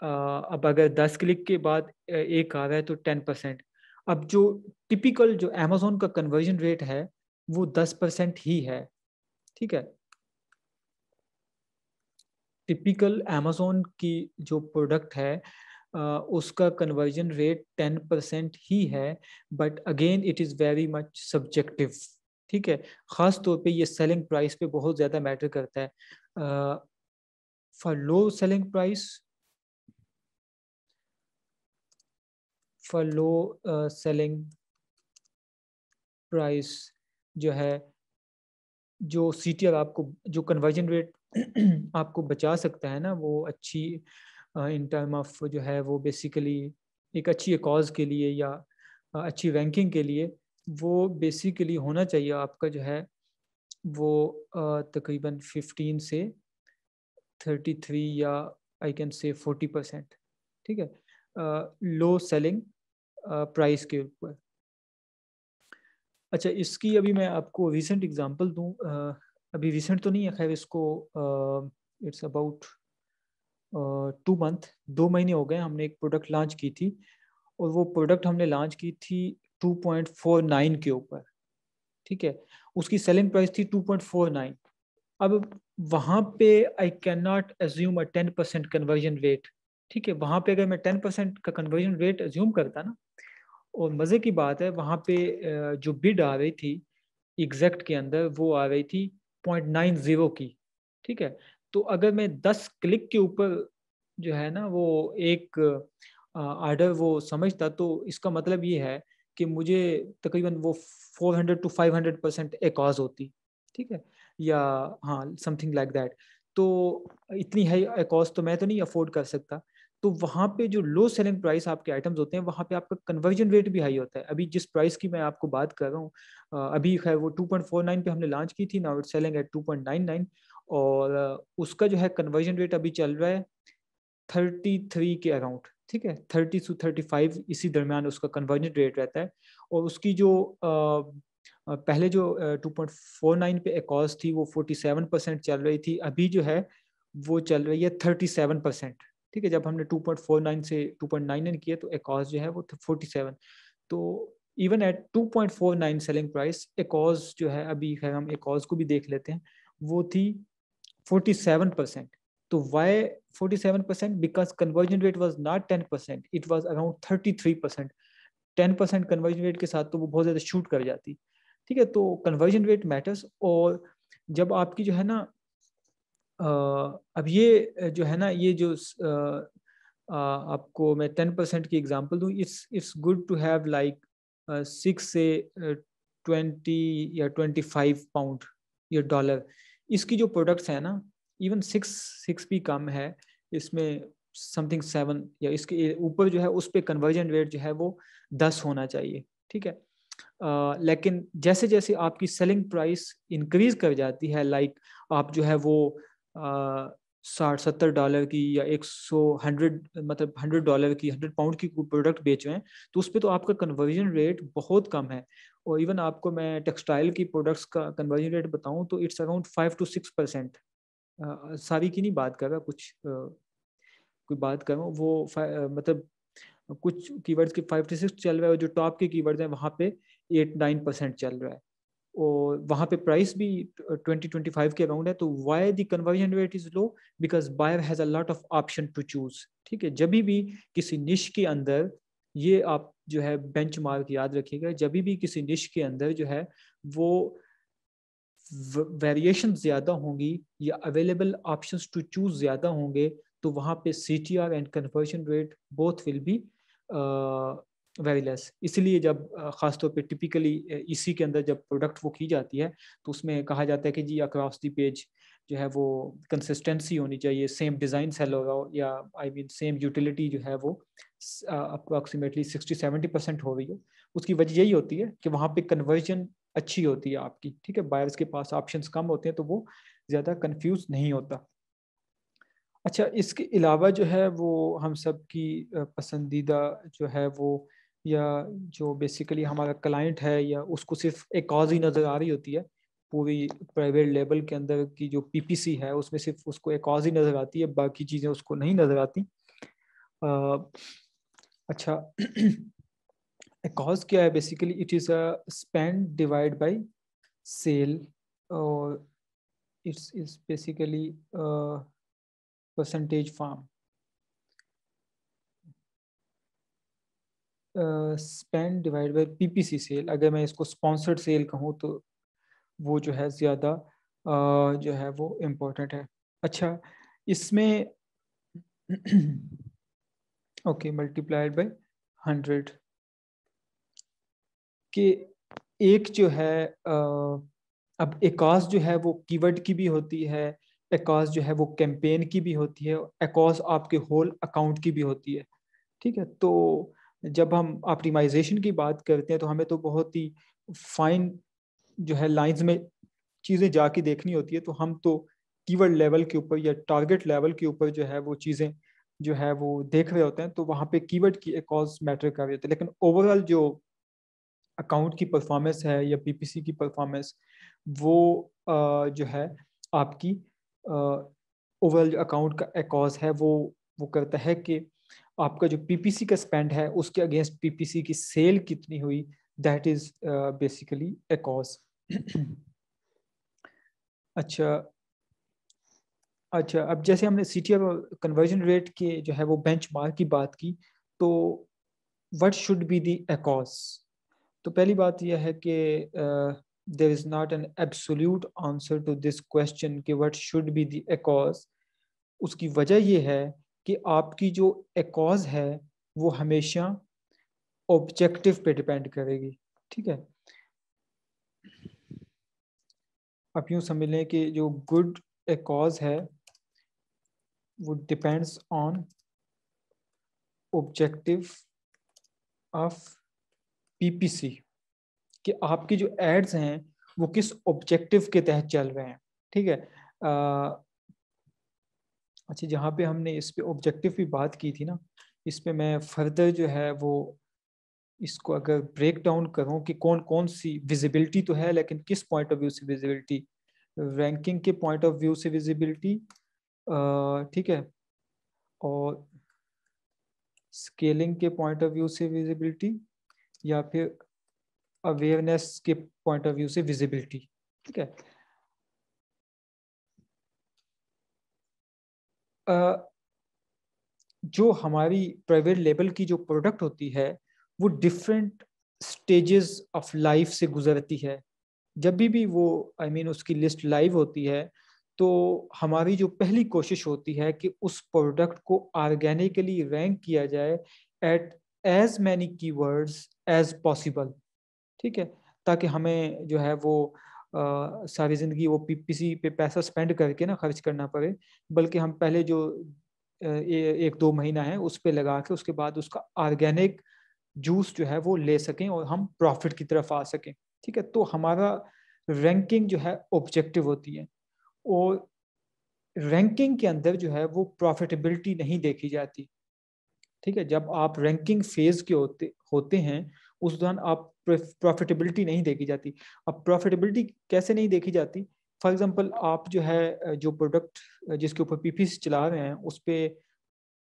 अब अगर दस क्लिक के बाद एक आ रहा है तो टेन परसेंट अब जो टिपिकल जो अमेजोन का कन्वर्जन रेट है वो दस परसेंट ही है ठीक है टिपिकल अमेजोन की जो प्रोडक्ट है उसका कन्वर्जन रेट टेन परसेंट ही है but again it is very much subjective ठीक है ख़ास तौर पे ये सेलिंग प्राइस पे बहुत ज़्यादा मैटर करता है for low selling price for low selling price जो है जो सी आपको जो कन्वर्जन रेट <clears throat> आपको बचा सकता है ना वो अच्छी इन टर्म ऑफ जो है वो बेसिकली एक अच्छी कॉज के लिए या अच्छी रैंकिंग के लिए वो बेसिकली होना चाहिए आपका जो है वो तकरीबन 15 से 33 या आई कैन से 40 परसेंट ठीक है लो सेलिंग प्राइस के ऊपर अच्छा इसकी अभी मैं आपको रिसेंट एग्जांपल दूं अभी रिसेंट तो नहीं है खैर इसको इट्स अबाउट टू मंथ दो महीने हो गए हमने एक प्रोडक्ट लॉन्च की थी और वो प्रोडक्ट हमने लॉन्च की थी 2.49 के ऊपर ठीक है उसकी सेलिंग प्राइस थी 2.49 अब वहाँ पे I can not assume a 10 percent conversion rate ठीक है वहाँ पे अगर मैं 10 परसेंट का कन्वर्जन रेट एज्यूम करता ना और मज़े की बात है वहाँ पे जो बिड आ रही थी एग्जैक्ट के अंदर वो आ रही थी पॉइंट नाइन ज़ीरो की ठीक है तो अगर मैं दस क्लिक के ऊपर जो है ना वो एक आर्डर वो समझता तो इसका मतलब ये है कि मुझे तकरीबन वो 400 टू 500 परसेंट एक होती ठीक है या हाँ समथिंग लाइक दैट तो इतनी हाई एकॉज तो मैं तो नहीं अफोर्ड कर सकता तो वहाँ पे जो लो सेलिंग प्राइस आपके आइटम्स होते हैं वहाँ पे आपका कन्वर्जन रेट भी हाई होता है अभी जिस प्राइस की मैं आपको बात कर रहा हूँ अभी खैर वो 2.49 पे हमने लॉन्च की थी नाउ इट सेलिंग एट 2.99 और उसका जो है कन्वर्जन रेट अभी चल रहा है थर्टी थ्री के अराउंड ठीक है थर्टी टू थर्टी फाइव इसी दरमियान उसका कन्वर्जन रेट रहता है और उसकी जो आ, पहले जो टू पॉइंट फोर नाइन पे एक थी वो फोर्टी सेवन परसेंट चल रही थी अभी जो है वो चल रही है थर्टी सेवन परसेंट ठीक है जब हमने टू पॉइंट फोर नाइन से टू पॉइंट नाइन नाइन किया तो एक जो है वो फोर्टी सेवन तो even at two point four nine selling price ACoS जो है अभी खैर हम एकॉज को भी देख लेते हैं वो थी 47 percent so why 47 percent because conversion rate was not 10 percent it was around 33 percent 10 percent conversion rate के साथ तो वो बहुत ज़्यादा shoot कर जाती ठीक है तो conversion rate matters और जब आपकी जो है ना अब ये जो है ना ये जो आपको मैं 10 परसेंट की एग्जांपल दूँ it's it's good to have like six से ट्वेंटी या ट्वेंटी फाइव पाउंड या डॉलर इसकी जो प्रोडक्ट्स है ना इवन सिक्स सिक्स भी कम है इसमें समथिंग सेवन या इसके ऊपर जो है उस पर कन्वर्जन रेट जो है वो दस होना चाहिए ठीक है आ, लेकिन जैसे जैसे आपकी सेलिंग प्राइस इंक्रीज कर जाती है लाइक आप जो है वो साठ सत्तर डॉलर की या एक सौ हंड्रेड मतलब हंड्रेड डॉलर की हंड्रेड पाउंड की प्रोडक्ट बेच रहे हैं तो उस पर तो आपका कन्वर्जन रेट बहुत कम है और इवन आपको मैं टेक्सटाइल की प्रोडक्ट्स का कन्वर्जन रेट बताऊं तो it's around five to six percent सारी की नहीं बात कर रहा कुछ uh, कोई बात कर रहा हूँ वो uh, मतलब कुछ कीवर्ड्स के फाइव टू सिक्स चल रहा है और जो टॉप के कीवर्ड्स हैं वहाँ पे एट नाइन परसेंट चल रहा है और वहाँ पे प्राइस भी ट्वेंटी ट्वेंटी फाइव के अराउंड है तो why the conversion rate is low because buyer has a lot of option to choose ठीक है जब भी किसी निश के अंदर ये आप जो है बेंच मार्क याद रखिएगा जब भी किसी निश के अंदर जो है वो वेरिएशन ज़्यादा होंगी या अवेलेबल ऑप्शन टू चूज ज़्यादा होंगे तो वहाँ पे C T R and conversion rate both will be very less इसलिए जब ख़ासतौर पे टिपिकली इसी के अंदर जब प्रोडक्ट वो की जाती है तो उसमें कहा जाता है कि जी अक्रॉस दी पेज जो है वो कंसिस्टेंसी होनी चाहिए सेम डिज़ाइन सेल होगा या आई मीन सेम यूटिलिटी जो है वो अप्रॉक्सीमेटली सिक्सटी सेवेंटी परसेंट हो रही हो उसकी वजह यही होती है कि वहाँ पे कन्वर्जन अच्छी होती है आपकी ठीक है बायर्स के पास ऑप्शंस कम होते हैं तो वो ज़्यादा कंफ्यूज नहीं होता अच्छा इसके अलावा जो है वो हम सब की पसंदीदा जो है वो या जो बेसिकली हमारा क्लाइंट है या उसको सिर्फ एक कॉज ही नज़र आ रही होती है पूरी प्राइवेट लेवल के अंदर की जो पीपीसी है उसमें सिर्फ उसको एक कॉज ही नज़र आती है बाकी चीज़ें उसको नहीं नज़र आती आ, अच्छा <clears throat> एक कॉज क्या है basically it is a spend divide by sale और it's is basically percentage form spend divide by PPC sale अगर मैं इसको स्पॉन्सर्ड सेल कहूँ तो वो जो है ज़्यादा जो है वो इम्पोर्टेंट है अच्छा इसमें ओके मल्टीप्लाइड बाय हंड्रेड कि एक जो है अब एकास जो है वो कीवर्ड की भी होती है एकास जो है वो कैंपेन की भी होती है एकास आपके होल अकाउंट की भी होती है ठीक है तो जब हम ऑप्टिमाइजेशन की बात करते हैं तो हमें तो बहुत ही फाइन जो है लाइंस में चीज़ें जाके देखनी होती है तो हम तो कीवर्ड लेवल के ऊपर या टारगेट लेवल के ऊपर जो है वो चीज़ें जो है वो देख रहे होते हैं तो वहाँ पे कीवर्ड की एक कॉज मैटर कर रही होती है लेकिन ओवरऑल जो अकाउंट की परफॉर्मेंस है या पीपीसी की परफॉर्मेंस वो जो है आपकी ओवरऑल जो अकाउंट का एक कॉज है वो वो करता है कि आपका जो पीपीसी का स्पेंड है उसके अगेंस्ट पीपीसी की सेल कितनी हुई that is basically ACoS <clears throat> अच्छा अच्छा अब जैसे हमने सी टी कन्वर्जन रेट के जो है वो बेंच मार्क की बात की तो what should be the ACoS तो पहली बात यह है कि there is not an absolute answer to this question कि what should be the ACoS उसकी वजह यह है कि आपकी जो एकॉज है वो हमेशा ऑब्जेक्टिव पे डिपेंड करेगी ठीक है आप यूँ समझ लें कि जो गुड ए कॉज है वो depends on objective of PPC कि आपकी जो एड्स हैं वो किस ऑब्जेक्टिव के तहत चल रहे हैं ठीक है अच्छा जहाँ पे हमने इस पे ऑब्जेक्टिव की बात की थी ना इस पे मैं फर्दर जो है वो इसको अगर ब्रेक डाउन करूँ कि कौन कौन सी विजिबिलिटी तो है लेकिन किस पॉइंट ऑफ व्यू से विजिबिलिटी रैंकिंग के पॉइंट ऑफ व्यू से विजिबिलिटी ठीक है और स्केलिंग के पॉइंट ऑफ व्यू से विजिबिलिटी या फिर अवेयरनेस के पॉइंट ऑफ व्यू से विजिबिलिटी ठीक है जो हमारी प्राइवेट लेबल की जो प्रोडक्ट होती है वो डिफरेंट स्टेजेस ऑफ लाइफ से गुजरती है जब भी भी वो आई I मीन mean, उसकी लिस्ट लाइव होती है तो हमारी जो पहली कोशिश होती है कि उस प्रोडक्ट को ऑर्गेनिकली रैंक किया जाए at as many keywords as possible ठीक है ताकि हमें जो है वो आ, सारी ज़िंदगी वो पीपीसी पे पैसा स्पेंड करके ना खर्च करना पड़े बल्कि हम पहले जो ए, एक दो महीना है उस पर लगा के उसके बाद उसका ऑर्गेनिक जूस जो है वो ले सकें और हम प्रॉफिट की तरफ आ सकें ठीक है तो हमारा रैंकिंग जो है ऑब्जेक्टिव होती है और रैंकिंग के अंदर जो है वो प्रॉफिटेबिलिटी नहीं देखी जाती ठीक है जब आप रैंकिंग फेज के होते होते हैं उस दौरान आप प्रॉफिटेबिलिटी नहीं देखी जाती अब प्रॉफिटेबिलिटी कैसे नहीं देखी जाती फॉर एग्जांपल आप जो है जो प्रोडक्ट जिसके ऊपर पीपीसी चला रहे हैं उस पर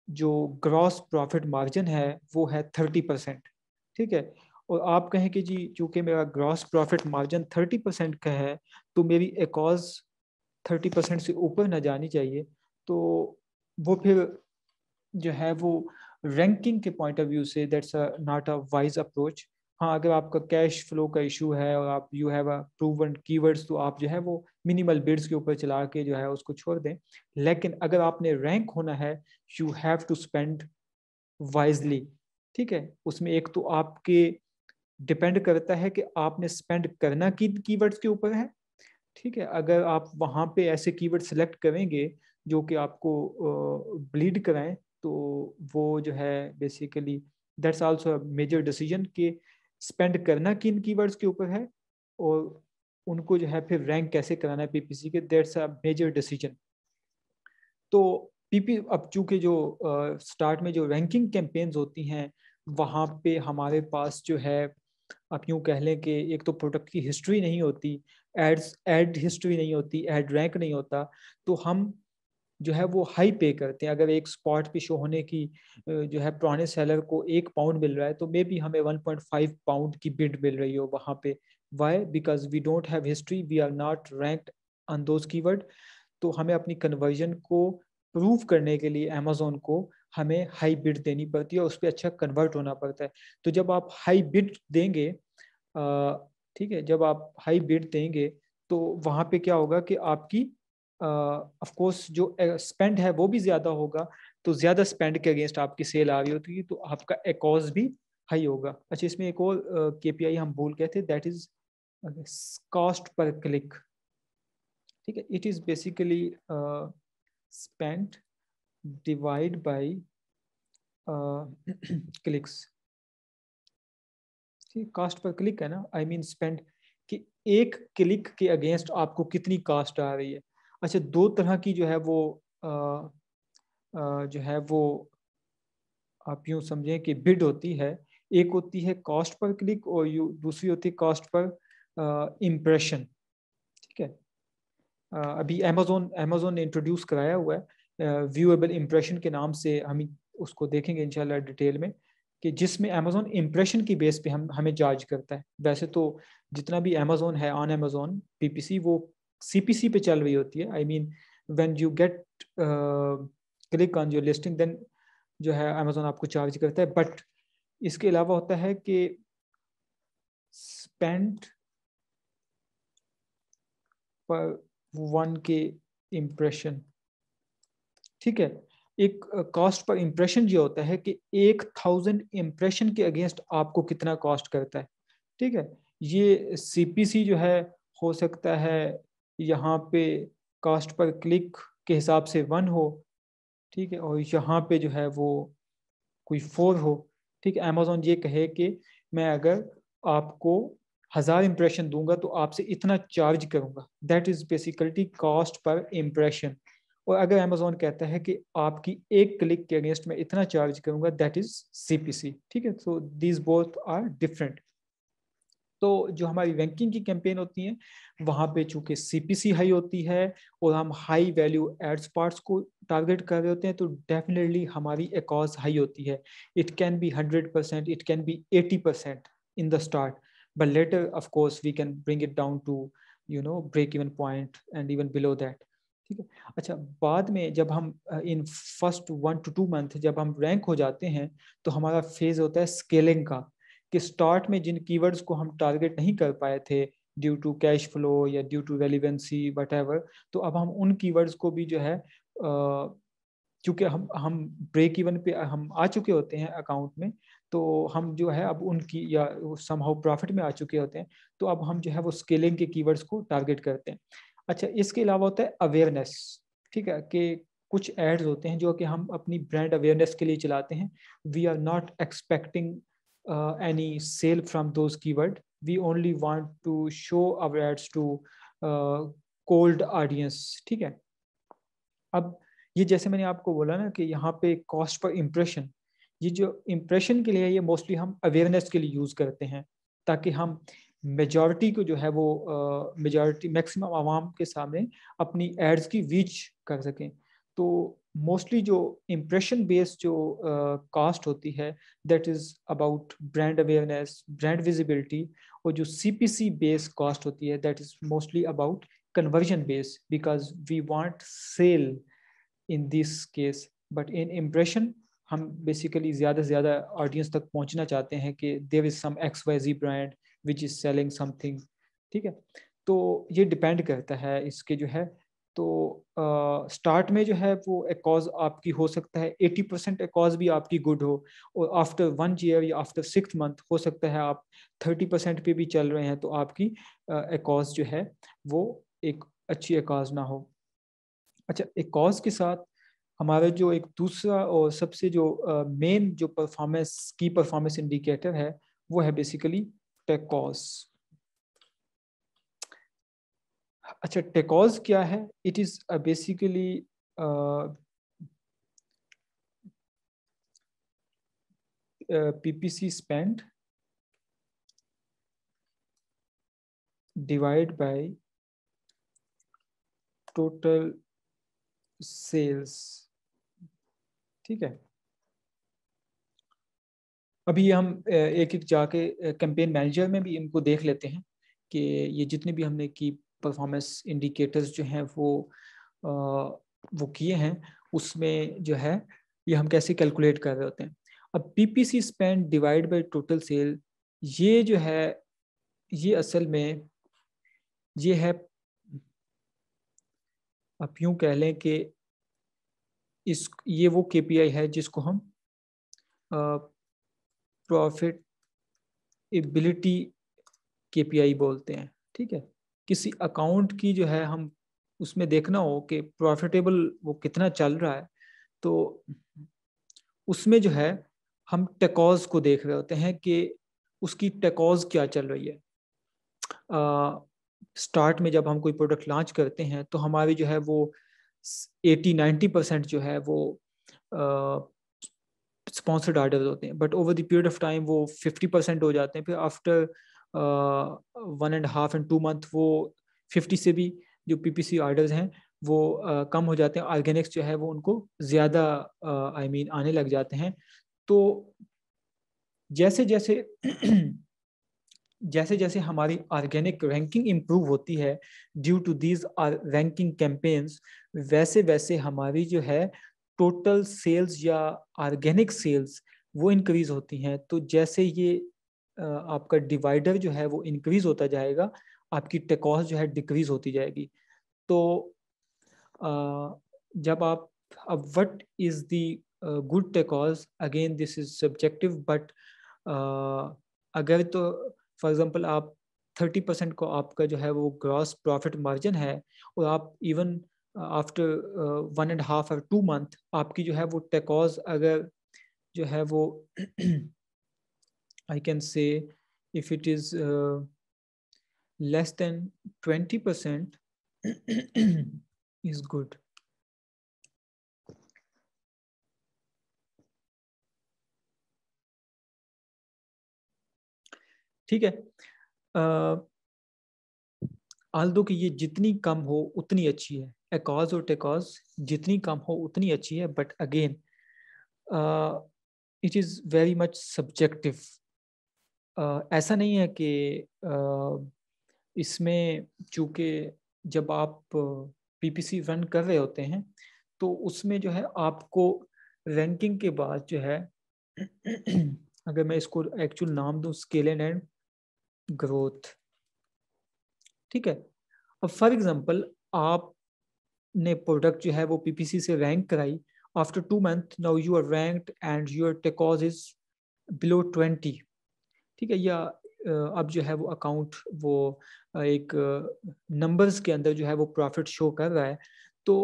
जो ग्रॉस प्रॉफिट मार्जिन है वो है थर्टी परसेंट ठीक है और आप कहें कि जी चूंकि मेरा gross profit margin thirty percent का है तो मेरी एकॉज थर्टी परसेंट से ऊपर ना जानी चाहिए तो वो फिर जो है वो रैंकिंग के पॉइंट ऑफ व्यू से that's a not a wise approach हाँ अगर आपका कैश फ्लो का इशू है और आप you have a proven keywords तो आप जो है वो मिनिमल बिड्स के ऊपर चला के जो है उसको छोड़ दें लेकिन अगर आपने रैंक होना है you have to spend wisely ठीक है उसमें एक तो आपके डिपेंड करता है कि आपने स्पेंड करना किन कीवर्ड्स के ऊपर है ठीक है अगर आप वहाँ पे ऐसे कीवर्ड सेलेक्ट करेंगे जो कि आपको ब्लीड कराएं तो वो जो है basically that's also major decision के स्पेंड करना किन कीवर्ड्स के ऊपर है और उनको जो है फिर रैंक कैसे कराना है पीपीसी के देट्स अ मेजर डिसीजन तो पीपी अब चूंकि जो स्टार्ट में जो रैंकिंग कैंपेन्स होती हैं वहाँ पे हमारे पास जो है आप यूँ कह लें कि एक तो प्रोडक्ट की हिस्ट्री नहीं होती एड्स एड हिस्ट्री नहीं होती एड रैंक नहीं होता तो हम जो है वो हाई पे करते हैं अगर एक स्पॉट पे शो होने की जो है पुराने सेलर को एक पाउंड मिल रहा है तो मे बी हमें 1.5 पाउंड की बिड मिल रही हो वहाँ पे why because we don't have history we are not ranked on those keyword तो हमें अपनी कन्वर्जन को प्रूव करने के लिए अमेजोन को हमें हाई बिड देनी पड़ती है और उस पर अच्छा कन्वर्ट होना पड़ता है तो जब आप हाई बिड देंगे ठीक है जब आप हाई बिड देंगे तो वहाँ पे क्या होगा कि आपकी ऑफ कोर्स जो स्पेंड है वो भी ज़्यादा होगा तो ज़्यादा स्पेंड के अगेंस्ट आपकी सेल आ रही होती है तो आपका एकॉज भी हाई होगा अच्छा इसमें एक और के पी आई हम भूल गए थे that is cost per click ठीक है it is basically uh, spent divide by uh, <clears throat> clicks ठीक cost per है ना आई मीन स्पेंड कि एक क्लिक के अगेंस्ट आपको कितनी कास्ट आ रही है अच्छा दो तरह की जो है वो आ, uh, आ, uh, जो है वो आप यूं समझें कि बिड होती है एक होती है कॉस्ट पर क्लिक और यू दूसरी होती है कॉस्ट पर इम्प्रेशन ठीक है अभी अमेजोन अमेजोन ने इंट्रोड्यूस कराया हुआ है व्यूएबल इम्प्रेशन के नाम से हम उसको देखेंगे इंशाल्लाह डिटेल में कि जिसमें अमेजोन इम्प्रेशन की बेस पे हम हमें चार्ज करता है वैसे तो जितना भी अमेजोन है ऑन अमेजोन सी वो सी पे चल रही होती है I mean when you get click on your listing then जो है अमेजोन आपको चार्ज करता है बट इसके अलावा होता है कि स्पेंड वन के इम्प्रेशन ठीक है एक कॉस्ट पर इम्प्रेशन ये होता है कि एक थाउजेंड इम्प्रेशन के अगेंस्ट आपको कितना कॉस्ट करता है ठीक है ये सीपीसी जो है हो सकता है यहाँ पे कॉस्ट पर क्लिक के हिसाब से वन हो ठीक है और यहाँ पे जो है वो कोई फोर हो ठीक है अमेजोन ये कहे कि मैं अगर आपको हज़ार इम्प्रेशन दूंगा तो आपसे इतना चार्ज करूंगा that is basically cost per impression और अगर अमेजोन कहता है कि आपकी एक क्लिक के अगेंस्ट में इतना चार्ज करूंगा that is C P C ठीक है so these both are different तो जो हमारी रैंकिंग की कैंपेन होती है वहां पे चूंकि सी पी सी हाई होती है और हम हाई वैल्यू एड्स पार्ट्स को टारगेट कर रहे होते हैं तो डेफिनेटली हमारी एकॉज हाई होती है it can be hundred percent it can be eighty percent in the start but later of course we can bring it down to you know break even point and even below that ठीक है अच्छा बाद में जब हम in first one to two month जब हम rank हो जाते हैं तो हमारा फेज होता है स्केलिंग का कि स्टार्ट में जिन कीवर्ड्स को हम टारगेट नहीं कर पाए थे ड्यू टू कैश फ्लो या ड्यू टू रेलिवेंसी वट तो अब हम उन कीवर्ड्स को भी जो है क्योंकि uh, हम हम ब्रेक इवन पे हम आ चुके होते हैं अकाउंट में तो हम जो है अब उनकी या समहाउ प्रॉफिट में आ चुके होते हैं तो अब हम जो है वो स्केलिंग के कीवर्ड्स को टारगेट करते हैं अच्छा इसके अलावा होता है अवेयरनेस ठीक है कि कुछ एड्स होते हैं जो कि हम अपनी ब्रांड अवेयरनेस के लिए चलाते हैं we are not expecting any sale from those keyword we only want to show our ads to cold audience ठीक है अब ये जैसे मैंने आपको बोला ना कि यहाँ पे कॉस्ट पर इम्प्रेशन ये जो इम्प्रेशन के लिए है ये मोस्टली हम अवेयरनेस के लिए यूज़ करते हैं ताकि हम मेजॉरिटी को जो है वो मेजॉरिटी मैक्सिमम आवाम के सामने अपनी एड्स की रीच कर सकें तो मोस्टली जो इम्प्रेशन बेस्ड जो कास्ट uh, होती है that is about brand awareness brand visibility और जो C P C based cost होती है that is mostly about conversion base because we want sale in this case but in impression हम basically ज़्यादा से ज़्यादा ऑडियंस तक पहुंचना चाहते हैं कि there is some X Y Z brand which is selling something ठीक है तो ये डिपेंड करता है इसके जो है तो स्टार्ट में जो है वो एक कॉज आपकी हो सकता है एटी परसेंट एक कॉज भी आपकी गुड हो और आफ्टर वन ईयर या आफ्टर सिक्स मंथ हो सकता है आप थर्टी परसेंट पे भी चल रहे हैं तो आपकी एक कॉज जो है वो एक अच्छी एक कॉज ना हो अच्छा एक कॉज के साथ हमारा जो एक दूसरा और सबसे जो मेन जो परफॉर्मेंस की परफॉर्मेंस इंडिकेटर है वो है बेसिकली टेकॉस अच्छा टेकॉज क्या है it is basically PPC spend divide by total sales ठीक है अभी हम एक एक जाके कैंपेन मैनेजर में भी इनको देख लेते हैं कि ये जितने भी हमने की परफॉर्मेंस इंडिकेटर्स जो हैं वो आ, वो किए हैं उसमें जो है ये हम कैसे कैलकुलेट कर रहे होते हैं अब PPC spend divide by total sale ये जो है ये असल में ये है आप यूँ कह लें कि इस ये वो केपीआई है जिसको हम प्रॉफिट एबिलिटी केपीआई बोलते हैं ठीक है किसी अकाउंट की जो है हम उसमें देखना हो कि प्रॉफिटेबल वो कितना चल रहा है तो उसमें जो है हम टेकॉज को देख रहे होते हैं कि उसकी टेकॉज क्या चल रही है आ, स्टार्ट में जब हम कोई प्रोडक्ट लॉन्च करते हैं तो हमारी जो है वो एटी नाइन्टी परसेंट जो है वो स्पॉन्सर्ड आर्डर होते हैं but over the period of time वो फिफ्टी परसेंट हो जाते हैं फिर after one and half and two month वो फिफ्टी से भी जो पी पी सी आर्डर हैं वो uh, कम हो जाते हैं ऑर्गेनिक्स जो है वो उनको ज़्यादा आई मीन आने लग जाते हैं तो जैसे जैसे जैसे जैसे हमारी ऑर्गेनिक रैंकिंग इम्प्रूव होती है due to these ranking campaigns वैसे वैसे हमारी जो है टोटल सेल्स या ऑर्गेनिक सेल्स वो इंक्रीज होती हैं तो जैसे ये uh, आपका डिवाइडर जो है वो इंक्रीज होता जाएगा आपकी टेकॉस जो है डिक्रीज होती जाएगी तो uh, जब आप अब what is the good ACoS again this is subjective but अगर तो फॉर एग्जाम्पल आप थर्टी परसेंट को आपका जो है वो ग्रॉस प्रॉफिट मार्जिन है और आप even after one and half और टू मंथ आपकी जो है वो टेकॉज अगर जो है वो I can say if it is less than twenty percent is good ठीक है आल्दो की ये जितनी कम हो उतनी अच्छी है एकॉज और टेकॉज जितनी कम हो उतनी अच्छी है but again it is very much subjective ऐसा नहीं है कि uh, इसमें चूँकि जब आप पीपीसी रन कर रहे होते हैं तो उसमें जो है आपको रैंकिंग के बाद जो है अगर मैं इसको एक्चुअल नाम दूँ स्केल एंड एंड ग्रोथ ठीक है अब फॉर एग्जाम्पल आपने प्रोडक्ट जो है वो पीपीसी से रैंक कराई after two month now you are ranked and your ACoS is below twenty ठीक है या अब जो है वो अकाउंट वो एक नंबर्स के अंदर जो है वो प्रॉफिट शो कर रहा है तो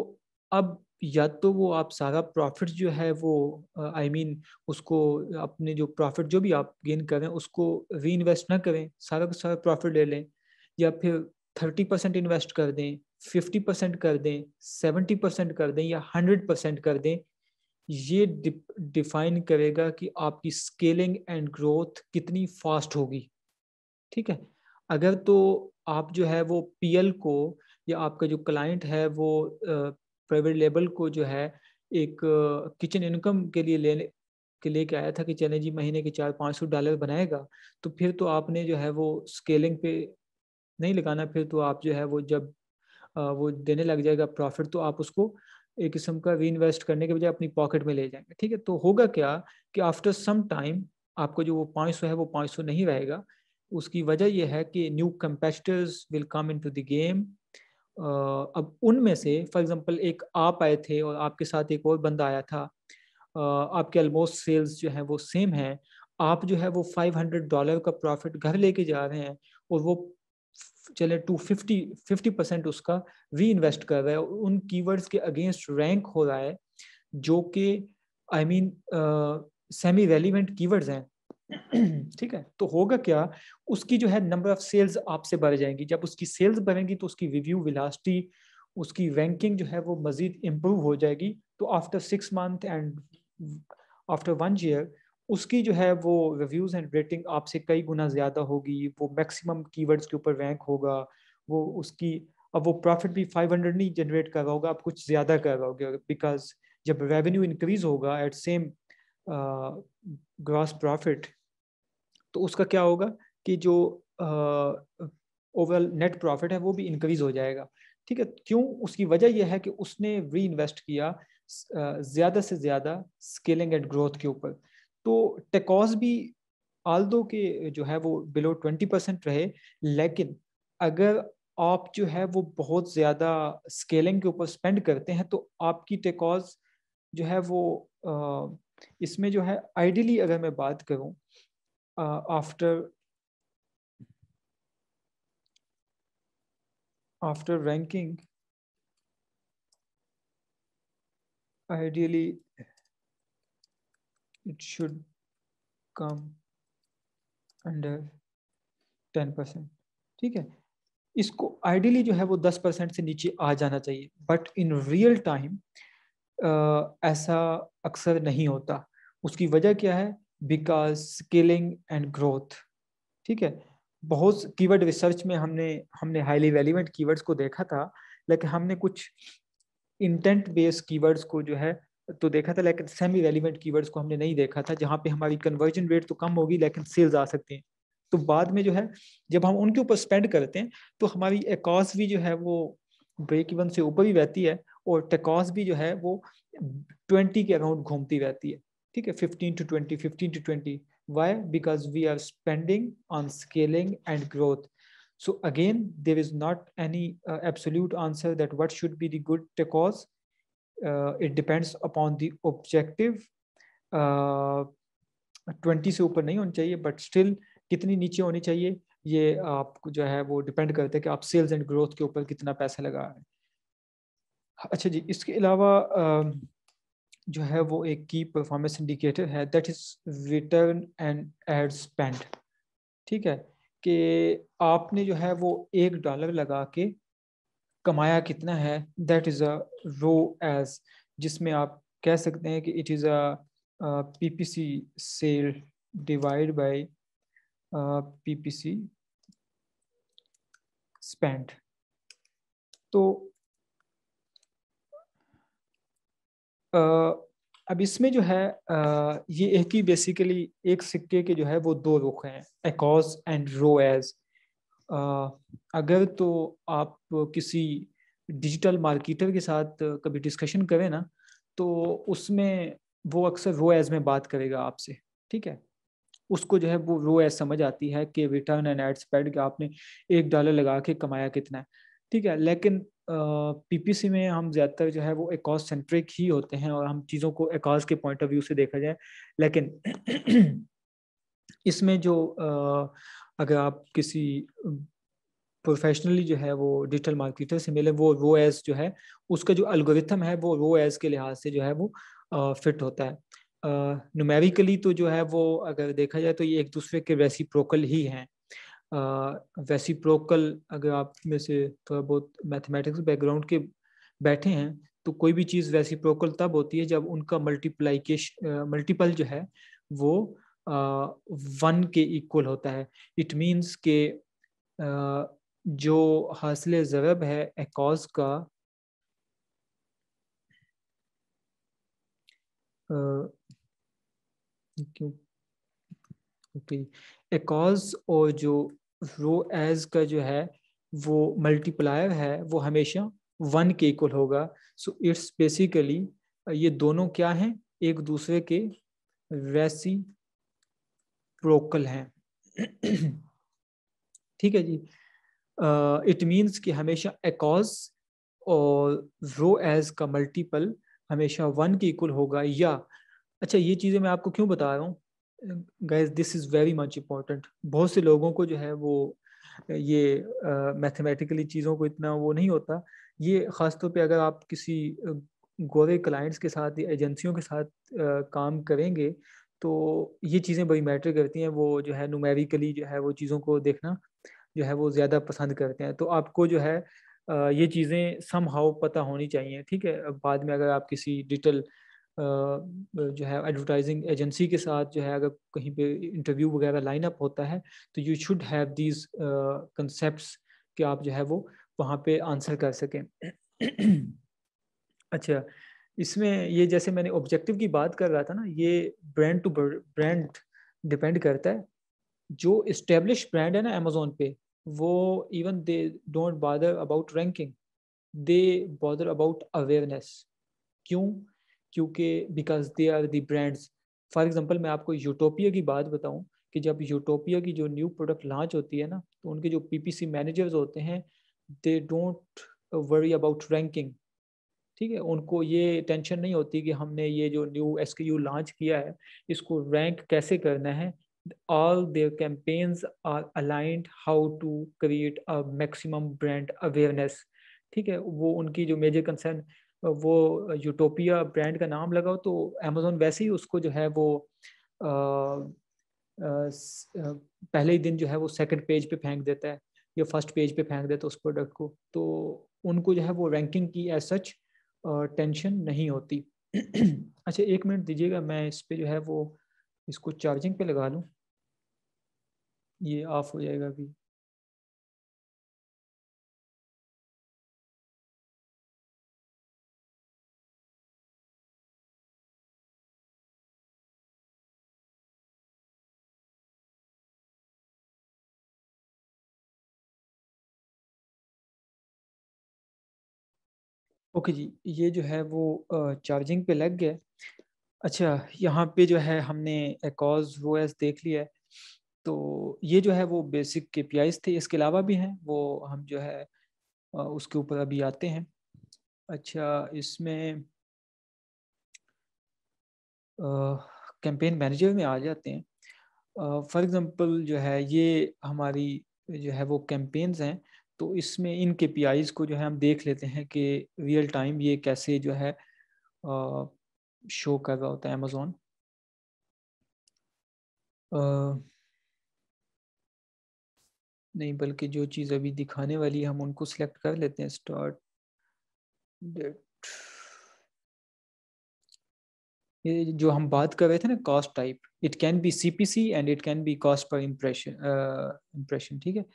अब या तो वो आप सारा प्रॉफिट जो है वो आई I मीन mean, उसको अपने जो प्रॉफिट जो भी आप गेन करें उसको री इन्वेस्ट ना करें सारा का सारा प्रॉफिट ले लें या फिर थर्टी परसेंट इन्वेस्ट कर दें फिफ्टी परसेंट कर दें सेवेंटी परसेंट कर दें या हंड्रेड परसेंट कर दें ये डिफाइन करेगा कि आपकी स्केलिंग एंड ग्रोथ कितनी फास्ट होगी ठीक है अगर तो आप जो है वो पीएल को या आपका जो क्लाइंट है वो प्राइवेट लेबल को जो है एक किचन इनकम के लिए लेने के लेके आया था कि चले जी महीने के चार पाँच सौ डॉलर बनाएगा तो फिर तो आपने जो है वो स्केलिंग पे नहीं लगाना फिर तो आप जो है वो जब वो देने लग जाएगा प्रॉफिट तो आप उसको एक किस्म का री इन्वेस्ट करने के बजाय अपनी पॉकेट में ले जाएंगे ठीक है तो होगा क्या कि आफ्टर सम टाइम आपको जो वो पाँच सौ है वो पाँच सौ नहीं रहेगा उसकी वजह यह है कि new competitors will come in to the game अब उनमें से फॉर एग्जांपल एक आप आए थे और आपके साथ एक और बंदा आया था आपके ऑलमोस्ट सेल्स जो है वो सेम है आप जो है वो 500 डॉलर का प्रॉफिट घर लेके जा रहे हैं और वो चले टू फिफ्टी फिफ्टी परसेंट उसका री इन्वेस्ट कर रहा है उन कीवर्ड्स के अगेंस्ट रैंक हो रहा है जो कि I mean semi relevant keywords हैं <clears throat> ठीक है तो होगा क्या उसकी जो है नंबर ऑफ सेल्स आपसे बढ़ जाएंगी जब उसकी सेल्स बढ़ेंगी तो उसकी रिव्यू विलास्टी उसकी रैंकिंग जो है वो मजीद इम्प्रूव हो जाएगी तो after six month and after one year उसकी जो है वो रिव्यूज़ एंड रेटिंग आपसे कई गुना ज़्यादा होगी वो मैक्सिमम कीवर्ड्स के ऊपर रैंक होगा वो उसकी अब वो प्रॉफिट भी 500 नहीं जनरेट कर रहा होगा आप कुछ ज़्यादा कर रहा होगा बिकॉज जब रेवेन्यू इंक्रीज होगा एट सेम ग्रॉस प्रॉफिट तो उसका क्या होगा कि जो ओवरऑल नेट प्रॉफिट है वो भी इंक्रीज हो जाएगा ठीक है क्यों उसकी वजह यह है कि उसने री इन्वेस्ट किया ज़्यादा से ज़्यादा स्केलिंग एंड ग्रोथ के ऊपर तो टेकॉज भी आल दो के जो है वो बिलो ट्वेंटी परसेंट रहे लेकिन अगर आप जो है वो बहुत ज़्यादा स्केलिंग के ऊपर स्पेंड करते हैं तो आपकी टेकॉज जो है वो इसमें जो है आइडियली अगर मैं बात करूं after after ranking ideally it should come under ten percent ठीक है इसको आइडियली जो है वो दस परसेंट से नीचे आ जाना चाहिए बट इन रियल टाइम ऐसा अक्सर नहीं होता उसकी वजह क्या है बिकॉज स्केलिंग एंड ग्रोथ ठीक है बहुत कीवर्ड रिसर्च में हमने हमने हाईली रेलिवेंट कीवर्ड्स को देखा था लेकिन हमने कुछ इंटेंट बेस्ड कीवर्ड्स को जो है तो देखा था लेकिन सेमी रेलिवेंट कीवर्ड्स को हमने नहीं देखा था जहाँ पे हमारी कन्वर्जन रेट तो कम होगी लेकिन सेल्स आ सकती हैं तो बाद में जो है जब हम उनके ऊपर स्पेंड करते हैं तो हमारी एकॉस भी जो है वो ब्रेक इवन से ऊपर ही रहती है और टकॉस भी जो है वो ट्वेंटी के अराउंड घूमती रहती है ठीक है fifteen to twenty fifteen to twenty why because we are spending on scaling and growth so again there is not any absolute answer that what should be the good TACOS it depends upon the objective twenty से ऊपर नहीं होनी चाहिए but still कितनी नीचे होनी चाहिए ये आप जो है वो डिपेंड करते हैं कि आप सेल्स एंड ग्रोथ के ऊपर कितना पैसा लगा रहे हैं अच्छा जी इसके अलावा जो है वो एक की परफॉर्मेंस इंडिकेटर है that is return and ad spend ठीक है कि आपने जो है वो एक डॉलर लगा के कमाया कितना है that is a ROAS जिसमें आप कह सकते हैं कि it is a PPC sale divide by PPC spend तो अब इसमें जो है ये एक ही बेसिकली एक सिक्के के जो है वो दो रुख हैं एकॉज एंड रो एज अगर तो आप किसी डिजिटल मार्केटर के साथ कभी डिस्कशन करें ना तो उसमें वो अक्सर रो एज में बात करेगा आपसे ठीक है उसको जो है वो रो एज समझ आती है कि रिटर्न एंड एड्स पैड आपने एक डॉलर लगा के कमाया कितना है ठीक है लेकिन पीपीसी में हम ज़्यादातर जो है वो एकॉज सेंट्रिक ही होते हैं और हम चीज़ों को एकॉज के पॉइंट ऑफ व्यू से देखा जाए लेकिन <clears throat> इसमें जो आ, अगर आप किसी प्रोफेशनली जो है वो डिजिटल मार्केटर से मिले वो रो एज जो है उसका जो अल्गोरिथम है वो रो एज के लिहाज से जो है वो आ, फिट होता है न्यूमेरिकली तो जो है वो अगर देखा जाए तो ये एक दूसरे के वैसी प्रोकल ही हैं प्रोकल अगर आप में से थोड़ा बहुत मैथमेटिक्स बैकग्राउंड के बैठे हैं तो कोई भी चीज़ प्रोकल तब होती है जब उनका मल्टीप्लाइकेश मल्टीपल जो है वो वन के इक्वल होता है इट मीन्स के आ, जो हासिल ज़रब है एकॉज का क्यों एकॉज और जो रो एज का जो है वो मल्टीप्लायर है वो हमेशा वन के इक्वल होगा सो इट्स बेसिकली ये दोनों क्या हैं एक दूसरे के वैसी प्रोकल हैं <clears throat> ठीक है जी इट uh, मीन्स कि हमेशा एकॉज और रो एज का मल्टीपल हमेशा वन के इक्वल होगा या अच्छा ये चीज़ें मैं आपको क्यों बता रहा हूँ guys this is very much important बहुत से लोगों को जो है वो ये मैथमेटिकली uh, चीज़ों को इतना वो नहीं होता ये ख़ासतौर पे अगर आप किसी गोरे क्लाइंट्स के साथ या एजेंसियों के साथ uh, काम करेंगे तो ये चीज़ें बड़ी मैटर करती हैं वो जो है नुमेरिकली जो है वो चीज़ों को देखना जो है वो ज़्यादा पसंद करते हैं तो आपको जो है uh, ये चीज़ें सम हाउ पता होनी चाहिए ठीक है बाद में अगर आप किसी डिटेल जो है एडवर्टाइजिंग एजेंसी के साथ जो है अगर कहीं पे इंटरव्यू वगैरह लाइन अप होता है तो you should have these concept कि आप जो है वो वहाँ पे आंसर कर सकें अच्छा इसमें ये जैसे मैंने ऑब्जेक्टिव की बात कर रहा था ना ये ब्रांड टू ब्रांड डिपेंड करता है जो इस्टेब्लिश ब्रांड है ना अमेजोन पे वो even they don't bother about ranking they bother about awareness क्यों क्योंकि because they are the brands for example मैं आपको यूटोपिया की बात बताऊं कि जब यूटोपिया की जो न्यू प्रोडक्ट लॉन्च होती है ना तो उनके जो पीपीसी मैनेजर्स होते हैं they don't worry about ranking ठीक है उनको ये टेंशन नहीं होती कि हमने ये जो न्यू एस लॉन्च किया है इसको रैंक कैसे करना है all their campaigns are aligned how to create a maximum brand awareness ठीक है वो उनकी जो मेजर कंसर्न वो यूटोपिया ब्रांड का नाम लगाओ तो अमेजोन वैसे ही उसको जो है वो आ, आ, पहले ही दिन जो है वो सेकंड पेज पे फेंक देता है या फर्स्ट पेज पे फेंक देता है उस प्रोडक्ट को तो उनको जो है वो रैंकिंग की एज सच टेंशन नहीं होती <clears throat> अच्छा एक मिनट दीजिएगा मैं इस पर जो है वो इसको चार्जिंग पे लगा लूँ ये ऑफ हो जाएगा अभी ओके जी ये जो है वो चार्जिंग पे लग गया अच्छा यहाँ पे जो है हमने एकॉज वो एस देख लिया है तो ये जो है वो बेसिक के पी थे इसके अलावा भी हैं वो हम जो है उसके ऊपर अभी आते हैं अच्छा इसमें कैंपेन मैनेजर में आ जाते हैं फॉर एग्ज़ाम्पल जो है ये हमारी जो है वो कैंपेन्स हैं तो इसमें इन के को जो है हम देख लेते हैं कि रियल टाइम ये कैसे जो है आ, शो कर रहा होता है अमेजोन नहीं बल्कि जो चीज़ अभी दिखाने वाली है हम उनको सिलेक्ट कर लेते हैं स्टार्ट डेट ये जो हम बात कर रहे थे ना cost type it can be CPC and it can be cost per impression impression ठीक है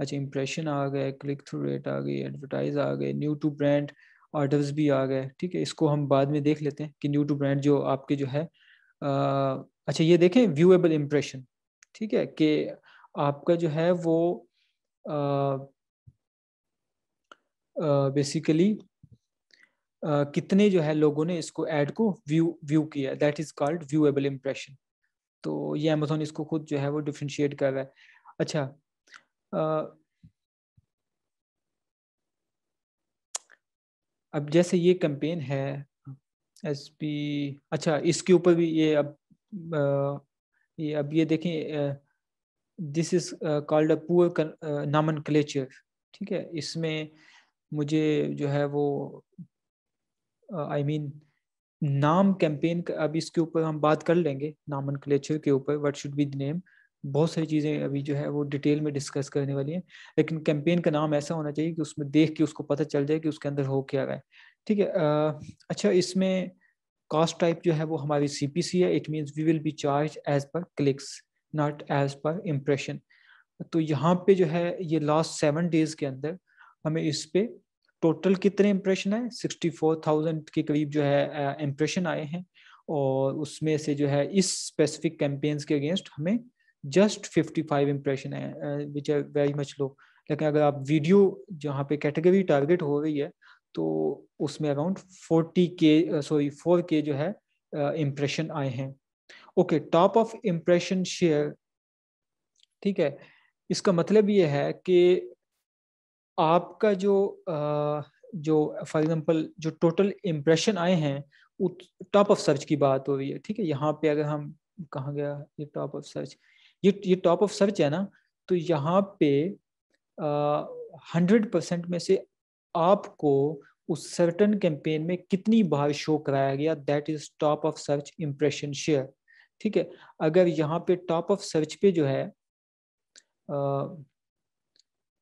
अच्छा इम्प्रेशन आ गए क्लिक थ्रू रेट आ गई एडवर्टाइज आ गए न्यू टू ब्रांड ऑर्डर्स भी आ गए ठीक है इसको हम बाद में देख लेते हैं कि न्यू टू ब्रांड जो आपके जो है आ, अच्छा ये देखें व्यूएबल इम्प्रेशन ठीक है कि आपका जो है वो बेसिकली कितने जो है लोगों ने इसको एड को व्यू व्यू किया that is called viewable impression तो ये अमेजोन इसको खुद जो है वो डिफ्रेंशिएट कर रहा है अच्छा अब जैसे ये कैंपेन है एस पी अच्छा इसके ऊपर भी ये अब ये अब ये देखें this is called a proper nomenclature ठीक है इसमें मुझे जो है वो आई मीन I mean, नाम कैंपेन अब इसके ऊपर हम बात कर लेंगे नामन क्लेचर के ऊपर what should be the name बहुत सारी चीज़ें अभी जो है वो डिटेल में डिस्कस करने वाली हैं लेकिन कैंपेन का नाम ऐसा होना चाहिए कि उसमें देख के उसको पता चल जाए कि उसके अंदर हो क्या है ठीक है अच्छा इसमें कॉस्ट टाइप जो है वो हमारी सी पी सी है it means we will be charge as per clicks not as per impression तो यहाँ पे जो है ये लास्ट सेवन डेज के अंदर हमें इस पे टोटल कितने इम्प्रेशन आए सिक्सटी फोर थाउजेंड के करीब जो है इम्प्रेशन आए हैं और उसमें से जो है इस स्पेसिफिक कैंपेन्स के अगेंस्ट हमें जस्ट फिफ्टी फाइव इम्प्रेशन है which are very much low लेकिन अगर आप वीडियो जहाँ पे कैटेगरी टारगेट हो रही है तो उसमें around forty K sorry four K जो है इम्प्रेशन आए हैं okay top of impression share ठीक है इसका मतलब ये है कि आपका जो जो फॉर एग्जांपल जो टोटल इम्प्रेशन आए हैं टॉप ऑफ सर्च की बात हो रही है ठीक है यहाँ पे अगर हम कहा गया ये टॉप ऑफ सर्च ये ये टॉप ऑफ सर्च है ना तो यहाँ पे हंड्रेड परसेंट में से आपको उस सर्टन कैंपेन में कितनी बार शो कराया गया that is top of search impression share ठीक है अगर यहाँ पे टॉप ऑफ सर्च पे जो है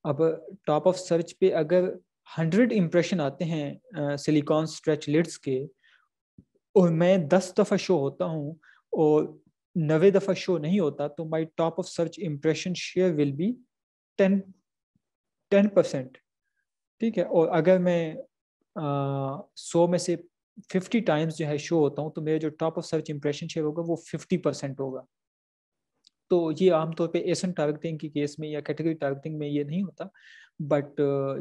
अब टॉप ऑफ सर्च पे अगर हंड्रेड इम्प्रेशन आते हैं सिलिकॉन स्ट्रेच लिड्स के और मैं दस दफ़ा शो होता हूँ और नवे दफा शो नहीं होता तो my top of search impression share will be ten ten percent ठीक है और अगर मैं सौ में से फिफ्टी टाइम्स जो है शो होता हूँ तो मेरा जो top of search impression share होगा वो फिफ्टी परसेंट होगा तो ये आमतौर पर एसन टारगेटिंग के केस में या कैटेगरी टारगेटिंग में ये नहीं होता बट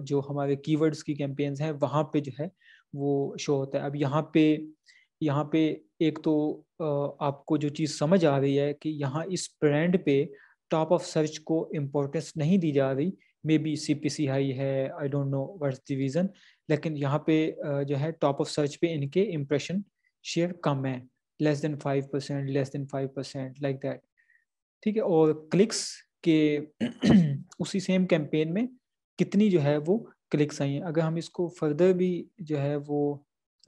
जो हमारे कीवर्ड्स की कैंपेन्स हैं वहाँ पे जो है वो शो होता है अब यहाँ पे यहाँ पे एक तो आपको जो चीज़ समझ आ रही है कि यहाँ इस ब्रांड पे टॉप ऑफ सर्च को इम्पोर्टेंस नहीं दी जा रही maybe C P C high है I don't know worse division लेकिन यहाँ पे जो है टॉप ऑफ सर्च पे इनके इम्प्रेशन शेयर कम है less than five percent less than five percent like that ठीक है और क्लिक्स के <clears throat> उसी सेम कैंपेन में कितनी जो है वो क्लिक्स आई हैं अगर हम इसको फर्दर भी जो है वो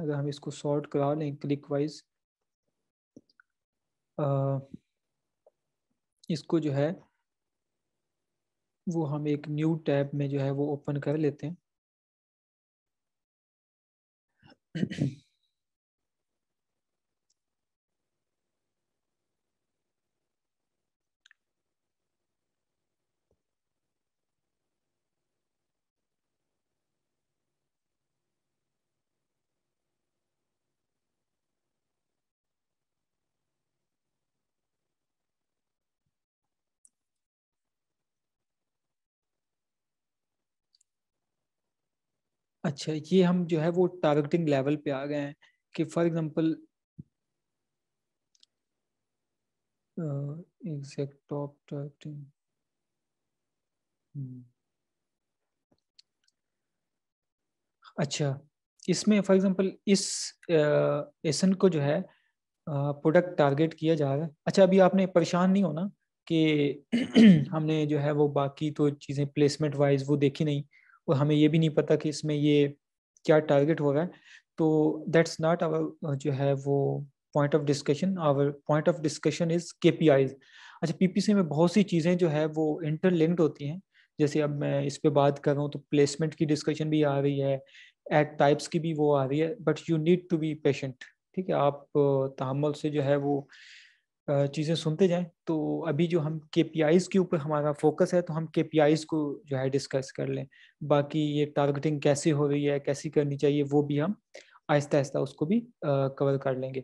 अगर हम इसको सॉर्ट करा लें क्लिक वाइज इसको जो है वो हम एक न्यू टैब में जो है वो ओपन कर लेते हैं अच्छा ये हम जो है वो टारगेटिंग लेवल पे आ गए हैं कि for example exact top targeting अच्छा इसमें फॉर एग्जांपल इस एसन को जो है प्रोडक्ट टारगेट किया जा रहा है अच्छा अभी आपने परेशान नहीं होना कि <clears throat> हमने जो है वो बाकी तो चीज़ें प्लेसमेंट वाइज वो देखी नहीं और हमें ये भी नहीं पता कि इसमें ये क्या टारगेट हो रहा है तो दैट्स नॉट आवर जो है वो point of discussion our point of discussion is के अच्छा पीपीसी में बहुत सी चीज़ें जो है वो इंटरलिंक्ड होती हैं जैसे अब मैं इस पर बात कर रहा हूँ तो प्लेसमेंट की डिस्कशन भी आ रही है एट टाइप्स की भी वो आ रही है but you need to be patient ठीक है आप uh, तहमल से जो है वो चीज़ें सुनते जाएं तो अभी जो हम के के ऊपर हमारा फोकस है तो हम के को जो है डिस्कस कर लें बाकी ये टारगेटिंग कैसे हो रही है कैसी करनी चाहिए वो भी हम आहिस्ता आहिस्ता उसको भी कवर कर लेंगे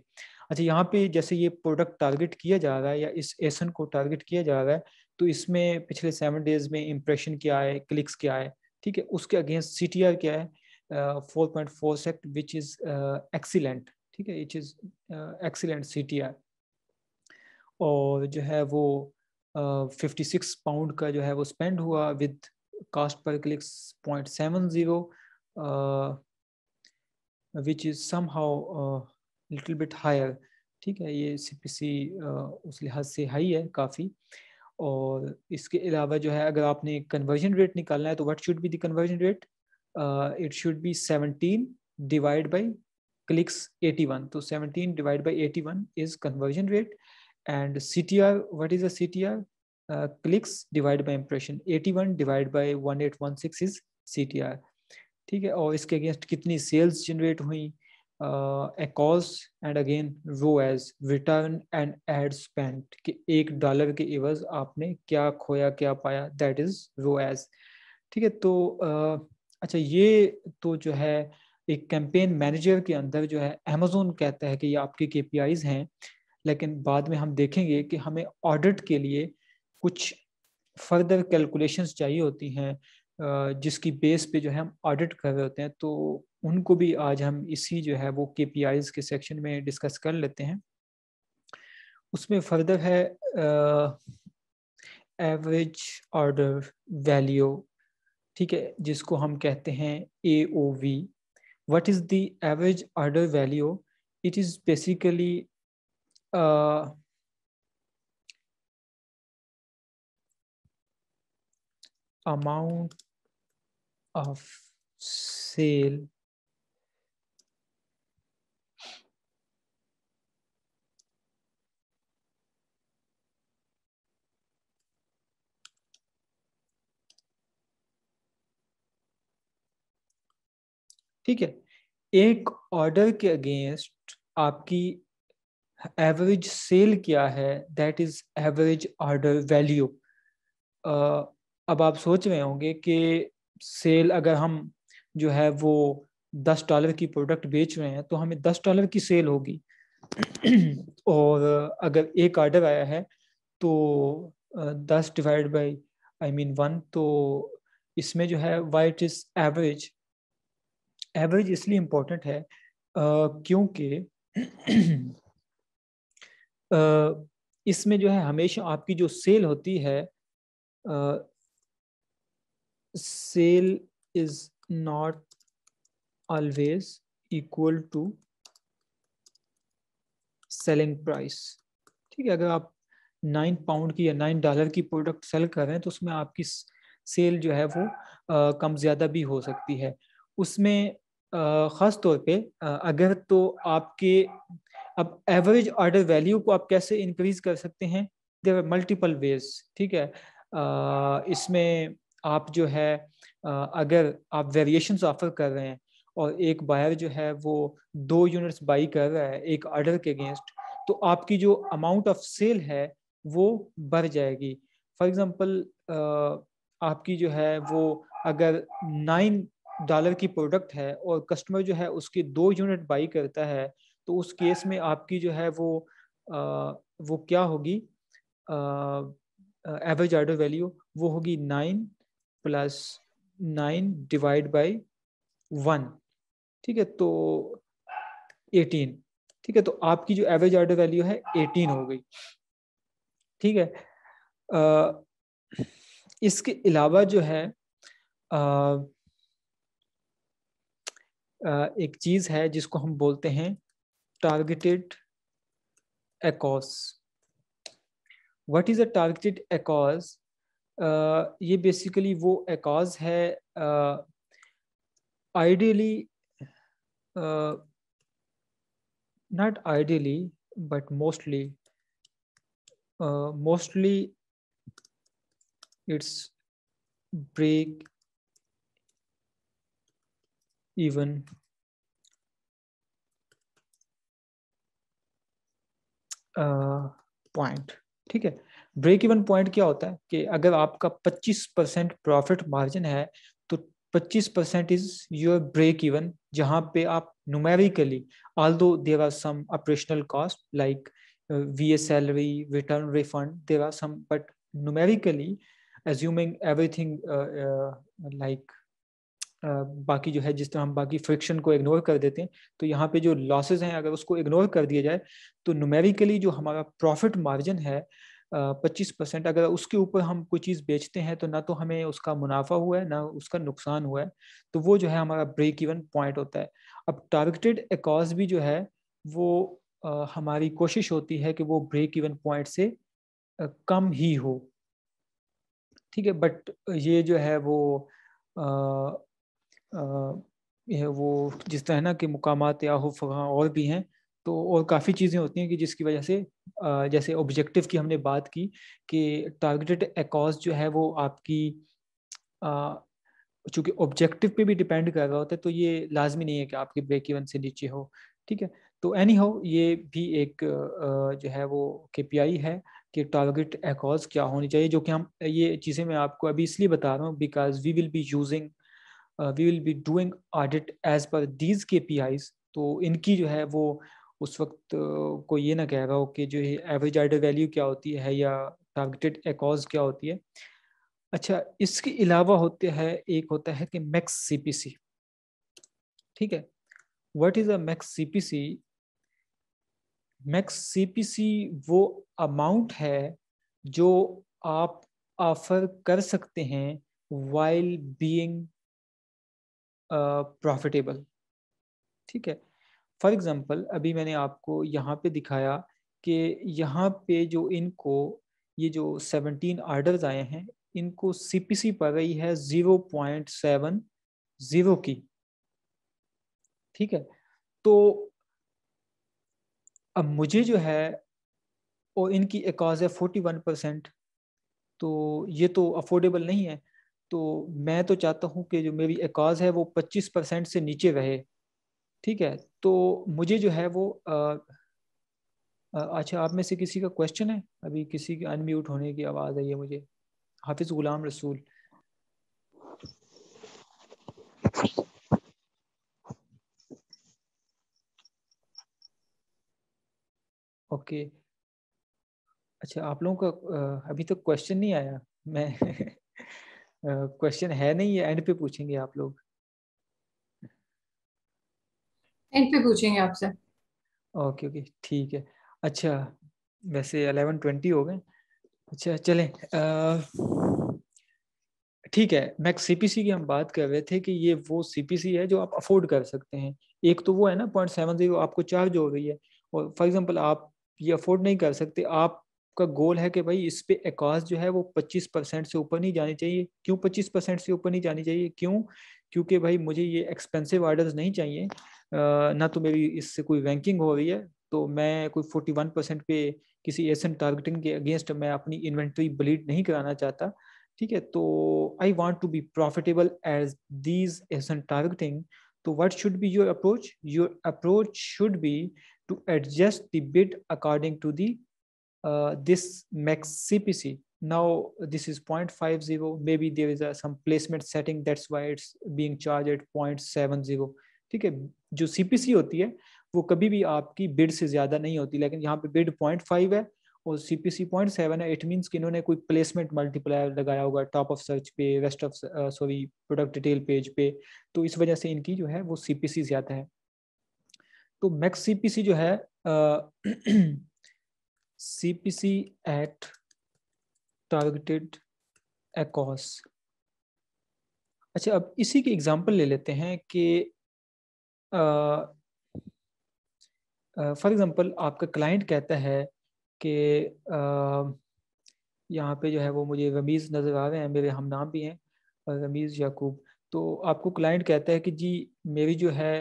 अच्छा यहाँ पे जैसे ये प्रोडक्ट टारगेट किया जा रहा है या इस एसन को टारगेट किया जा रहा है तो इसमें पिछले सेवन डेज में इम्प्रेशन क्या है क्लिक्स क्या है ठीक है उसके अगेंस्ट सी टी आर क्या है four point four six which is excellent ठीक है which is excellent C T R और जो है वो फिफ्टी सिक्स पाउंड का जो है वो स्पेंड हुआ with cost per click point seven zero which is somehow little bit higher ठीक है ये सी पी सी उस लिहाज से हाई है काफ़ी और इसके अलावा जो है अगर आपने कन्वर्जन रेट निकालना है तो what should be conversion conversion rate it should be seventeen divide by clicks one तो seventeen divide by eighty one is conversion rate and CTR, what is the CTR? Uh, clicks divided by impression 81 divided by 1816 is CTR ठीक है और इसके against कितनी sales generate हुई ACOS and again ROAS return and ad spent कि एक dollar के इवज आपने क्या खोया क्या पाया दैट इज रो एज ठीक है तो uh, अच्छा ये तो जो है एक कैंपेन मैनेजर के अंदर जो है अमेजोन कहता है कि ये आपके के हैं लेकिन बाद में हम देखेंगे कि हमें ऑडिट के लिए कुछ फर्दर कैलकुलेशंस चाहिए होती हैं जिसकी बेस पे जो है हम ऑडिट कर रहे होते हैं तो उनको भी आज हम इसी जो है वो के के सेक्शन में डिस्कस कर लेते हैं उसमें फर्दर है एवरेज ऑर्डर वैल्यू ठीक है जिसको हम कहते हैं A O V what is the average order value it is basically uh, amount of sale ठीक है एक ऑर्डर के अगेंस्ट आपकी एवरेज सेल क्या है that is average order value अब आप सोच रहे होंगे कि सेल अगर हम जो है वो दस डॉलर की प्रोडक्ट बेच रहे हैं तो हमें दस डॉलर की सेल होगी <clears throat> और अगर एक ऑर्डर आया है तो दस divide by I mean one तो इसमें जो है इट इज एवरेज एवरेज इसलिए इम्पोर्टेंट है क्योंकि <clears throat> इसमें जो है हमेशा आपकी जो सेल होती है sale is not always equal to selling price ठीक है अगर आप नाइन पाउंड की या नाइन डॉलर की प्रोडक्ट सेल कर रहे हैं तो उसमें आपकी सेल जो है वो आ, कम ज़्यादा भी हो सकती है उसमें ख़ास तौर पे आ, अगर तो आपके अब एवरेज ऑर्डर वैल्यू को आप कैसे इंक्रीज कर सकते हैं देर आर मल्टीपल वेज ठीक है इसमें आप जो है अगर आप वेरिएशंस ऑफर कर रहे हैं और एक बायर जो है वो दो यूनिट्स बाई कर रहा है एक ऑर्डर के अगेंस्ट तो आपकी जो अमाउंट ऑफ सेल है वो बढ़ जाएगी फॉर एग्जांपल आपकी जो है वो अगर नाइन डॉलर की प्रोडक्ट है और कस्टमर जो है उसकी दो यूनिट बाई करता है तो उस केस में आपकी जो है वो आ, वो क्या होगी एवरेज आर्डर वैल्यू वो होगी nine plus nine divide by one ठीक है तो एटीन ठीक है तो आपकी जो एवरेज आर्डर वैल्यू है एटीन हो गई ठीक है आ, इसके अलावा जो है आ, आ, एक चीज़ है जिसको हम बोलते हैं targeted ACOS. What is a targeted ACOS? Uh, ये basically वो ACOS है uh, ideally uh, not ideally but mostly uh, mostly it's break even point ठीक है ब्रेक इवन पॉइंट क्या होता है कि अगर आपका 25 परसेंट प्रॉफिट मार्जिन है तो 25 percent is your break even जहाँ पे आप numerically although there are some operational cost like we a salary return refund there are some but numerically assuming everything like बाकी जो है जिस तरह हम बाकी फ्रिक्शन को इग्नोर कर देते हैं तो यहाँ पे जो लॉसेज हैं अगर उसको इग्नोर कर दिया जाए तो नुमेरिकली जो हमारा प्रॉफिट मार्जिन है पच्चीस परसेंट अगर उसके ऊपर हम कोई चीज़ बेचते हैं तो ना तो हमें उसका मुनाफा हुआ है ना उसका नुकसान हुआ है तो वो जो है हमारा ब्रेक इवन पॉइंट होता है अब टारगेटेड एकॉज भी जो है वो आ, हमारी कोशिश होती है कि वो ब्रेक इवन पॉइंट से आ, कम ही हो ठीक है बट ये जो है वो आ, यह वो जिस तरह ना कि मुकाम या हुफा और भी हैं तो और काफ़ी चीज़ें होती हैं कि जिसकी वजह से जैसे ऑब्जेक्टिव की हमने बात की कि टारगेटेड एकॉज जो है वो आपकी चूँकि ऑब्जेक्टिव पे भी डिपेंड कर रहा होता है तो ये लाजमी नहीं है कि आपके ब्रेक इवन से नीचे हो ठीक है तो एनी हो ये भी एक जो है वो के है कि टारगेट एकॉज क्या होनी चाहिए जो कि हम ये चीज़ें मैं आपको अभी इसलिए बता रहा हूँ because we will be using we will be doing audit as per these K P Is तो इनकी जो है वो उस वक्त uh, को ये ना कहेगा हो कि जो एवरेज आर्डर वैल्यू क्या होती है या टारगेटेड एकॉज क्या होती है अच्छा इसके अलावा होते हैं एक होता है कि मैक्स सीपीसी ठीक है what is a max CPC max CPC वो अमाउंट है जो आप ऑफर कर सकते हैं वाइल बीइंग प्रॉफिटेबल ठीक है फॉर एग्ज़ाम्पल अभी मैंने आपको यहाँ पे दिखाया कि यहाँ पे जो इनको ये जो 17 आर्डर्स आए हैं इनको सीपीसी पड़ रही है 0.70 की ठीक है तो अब मुझे जो है और इनकी एकाज है 41 परसेंट तो ये तो अफोर्डेबल नहीं है तो मैं तो चाहता हूँ कि जो मेरी एकाज है वो 25 परसेंट से नीचे रहे ठीक है तो मुझे जो है वो अच्छा आप में से किसी का क्वेश्चन है अभी किसी के अनम्यूट होने की आवाज़ आई है मुझे हाफिज गुलाम रसूल ओके okay. अच्छा आप लोगों का अभी तक तो क्वेश्चन नहीं आया मैं <laughs> क्वेश्चन है नहीं ये एंड पे पूछेंगे आप लोग एंड पे पूछेंगे आपसे ओके ओके ठीक है अच्छा वैसे अलेवन ट्वेंटी हो गए अच्छा चले ठीक है मैक्स सीपीसी की हम बात कर रहे थे कि ये वो सीपीसी है जो आप अफोर्ड कर सकते हैं एक तो वो है ना पॉइंट सेवन जीरो आपको चार्ज हो रही है और फॉर एग्जांपल आप ये अफोर्ड नहीं कर सकते आप का गोल है कि भाई इस पे एकास जो है वो 25 परसेंट से ऊपर नहीं जानी चाहिए क्यों 25 परसेंट से ऊपर नहीं जानी चाहिए क्यों क्योंकि भाई मुझे ये एक्सपेंसिव ऑर्डर नहीं चाहिए ना तो मेरी इससे कोई रैंकिंग हो रही है तो मैं कोई 41 परसेंट पे किसी एसन टारगेटिंग के अगेंस्ट मैं अपनी इन्वेंट्री ब्लीड नहीं कराना चाहता ठीक है तो I want to be profitable as these ASIN targeting तो what should be your approach your approach should be to adjust it according to the uh, this max CPC. Now this is 0.50. Maybe there is a, some placement setting. That's why it's being charged at 0.70. ठीक है जो CPC होती है वो कभी भी आपकी bid से ज्यादा नहीं होती लेकिन यहाँ पे बिड 0.5 है और C P C point seven है इट मीन्स कि इन्होंने कोई प्लेसमेंट मल्टीप्लायर लगाया होगा टॉप ऑफ सर्च पे rest of sorry product detail page पे तो इस वजह से इनकी जो है वो सी पी सी ज़्यादा है तो मैक्स सी पी सी जो है uh, <clears throat> CPC at targeted ACOS अच्छा अब इसी की एग्जांपल ले लेते हैं कि फॉर एग्जांपल आपका क्लाइंट कहता है कि यहाँ पे जो है वो मुझे रमीज़ नज़र आ रहे हैं मेरे हम नाम भी हैं रमीज़ याकूब तो आपको क्लाइंट कहता है कि जी मेरी जो है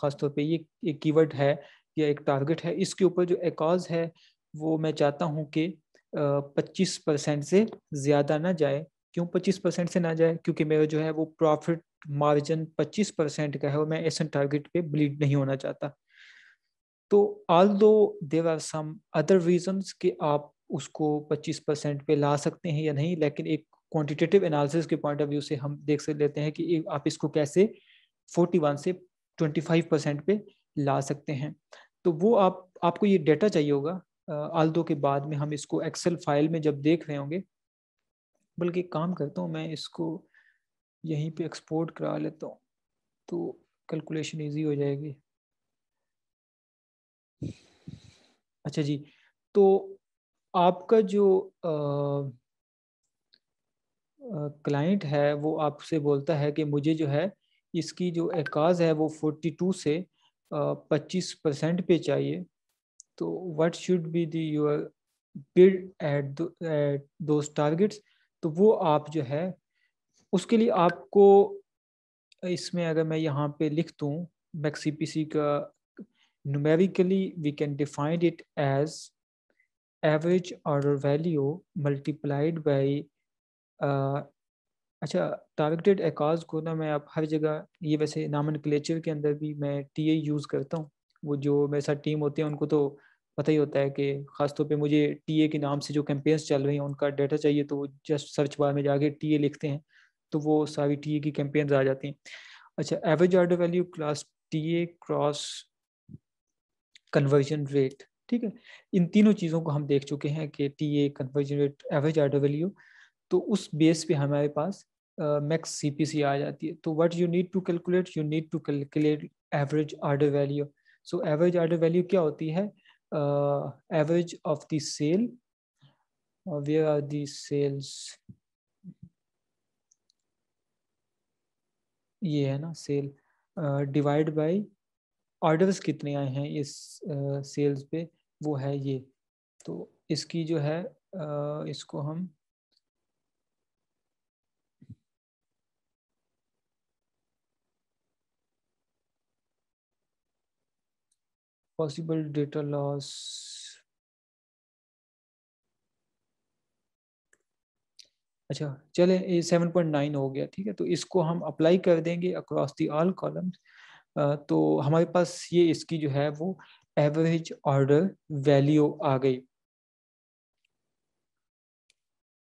ख़ासतौर पे ये एक कीवर्ड है या एक टारगेट है इसके ऊपर जो एकाज है वो मैं चाहता हूँ कि पच्चीस परसेंट से ज़्यादा ना जाए क्यों पच्चीस परसेंट से ना जाए क्योंकि मेरा जो है वो प्रॉफिट मार्जिन पच्चीस परसेंट का है और मैं ऐसे टारगेट पे ब्लीड नहीं होना चाहता तो although there are some other reasons कि आप उसको पच्चीस परसेंट पे ला सकते हैं या नहीं लेकिन एक क्वांटिटेटिव एनालिसिस के पॉइंट ऑफ व्यू से हम देख सक लेते हैं कि आप इसको कैसे फोर्टी वन से ट्वेंटी फाइव परसेंट पे ला सकते हैं तो वो आप आपको ये डेटा चाहिए होगा आल्दो के बाद में हम इसको एक्सेल फाइल में जब देख रहे होंगे बल्कि काम करता हूँ मैं इसको यहीं पे एक्सपोर्ट करा लेता हूँ तो कैलकुलेशन इजी हो जाएगी अच्छा जी तो आपका जो क्लाइंट है वो आपसे बोलता है कि मुझे जो है इसकी जो एकाज है वो 42 से आ, 25 परसेंट पे चाहिए तो what should be the your bid at at those targets तो वो आप जो है उसके लिए आपको इसमें अगर मैं यहाँ पे लिख दूँ मैक्सीपीसी का numerically we can defined it as average order value multiplied by अच्छा टारगेटेड एकाज को ना मैं आप हर जगह ये वैसे नामन क्लेचर के अंदर भी मैं टी ए यूज़ करता हूँ वो जो मेरे साथ टीम होते हैं उनको तो पता ही होता है कि खासतौर पे मुझे टीए के नाम से जो कैंपेन्स चल रही हैं उनका डाटा चाहिए तो जस्ट सर्च बार में जाके टीए लिखते हैं तो वो सारी टीए की कैंपेन्स आ जाती हैं अच्छा average order value class TA cross conversion rate ठीक है इन तीनों चीज़ों को हम देख चुके हैं कि T A conversion rate average order value तो उस बेस पे हमारे पास मैक्स सी पी सी आ जाती है तो what you need to calculate you need to calculate average order value so average order value क्या होती है uh, uh, average of the sale. Uh, where are these sales? ये है ना सेल डिवाइड बाय ऑर्डर्स कितने आए हैं इस सेल्स uh, पे वो है ये तो इसकी जो है uh, इसको हम possible data loss अच्छा चले ये 7.9 हो गया ठीक है तो इसको हम अप्लाई कर देंगे अक्रॉस दी ऑल कॉलम्स तो हमारे पास ये इसकी जो है वो एवरेज ऑर्डर वैल्यू आ गई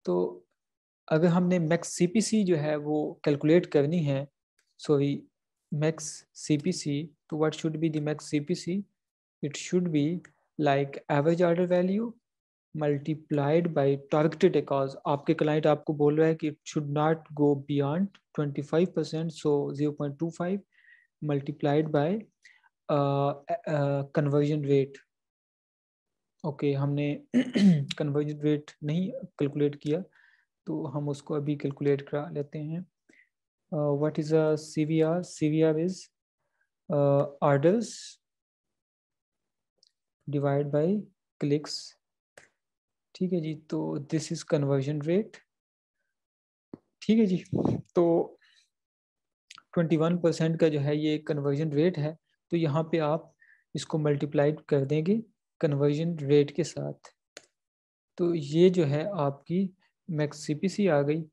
तो अगर हमने मैक्स सीपीसी जो है वो कैलकुलेट करनी है सॉरी मैक्स सीपीसी तो what should be the max CPC it should be like average order value multiplied by targeted accounts आपके client आपको बोल रहा है कि it should not go beyond 25% so 0.25 multiplied by uh, uh, conversion rate okay okay, हमने conversion rate नहीं calculate किया तो हम उसको अभी कैलकुलेट करा लेते हैं what is a CVR CVR is orders divide by clicks ठीक है जी तो दिस इज कन्वर्जन रेट ठीक है जी तो 21 परसेंट का जो है ये कन्वर्जन रेट है तो यहाँ पे आप इसको मल्टीप्लाई कर देंगे कन्वर्जन रेट के साथ तो ये जो है आपकी मैक्स सी आ गई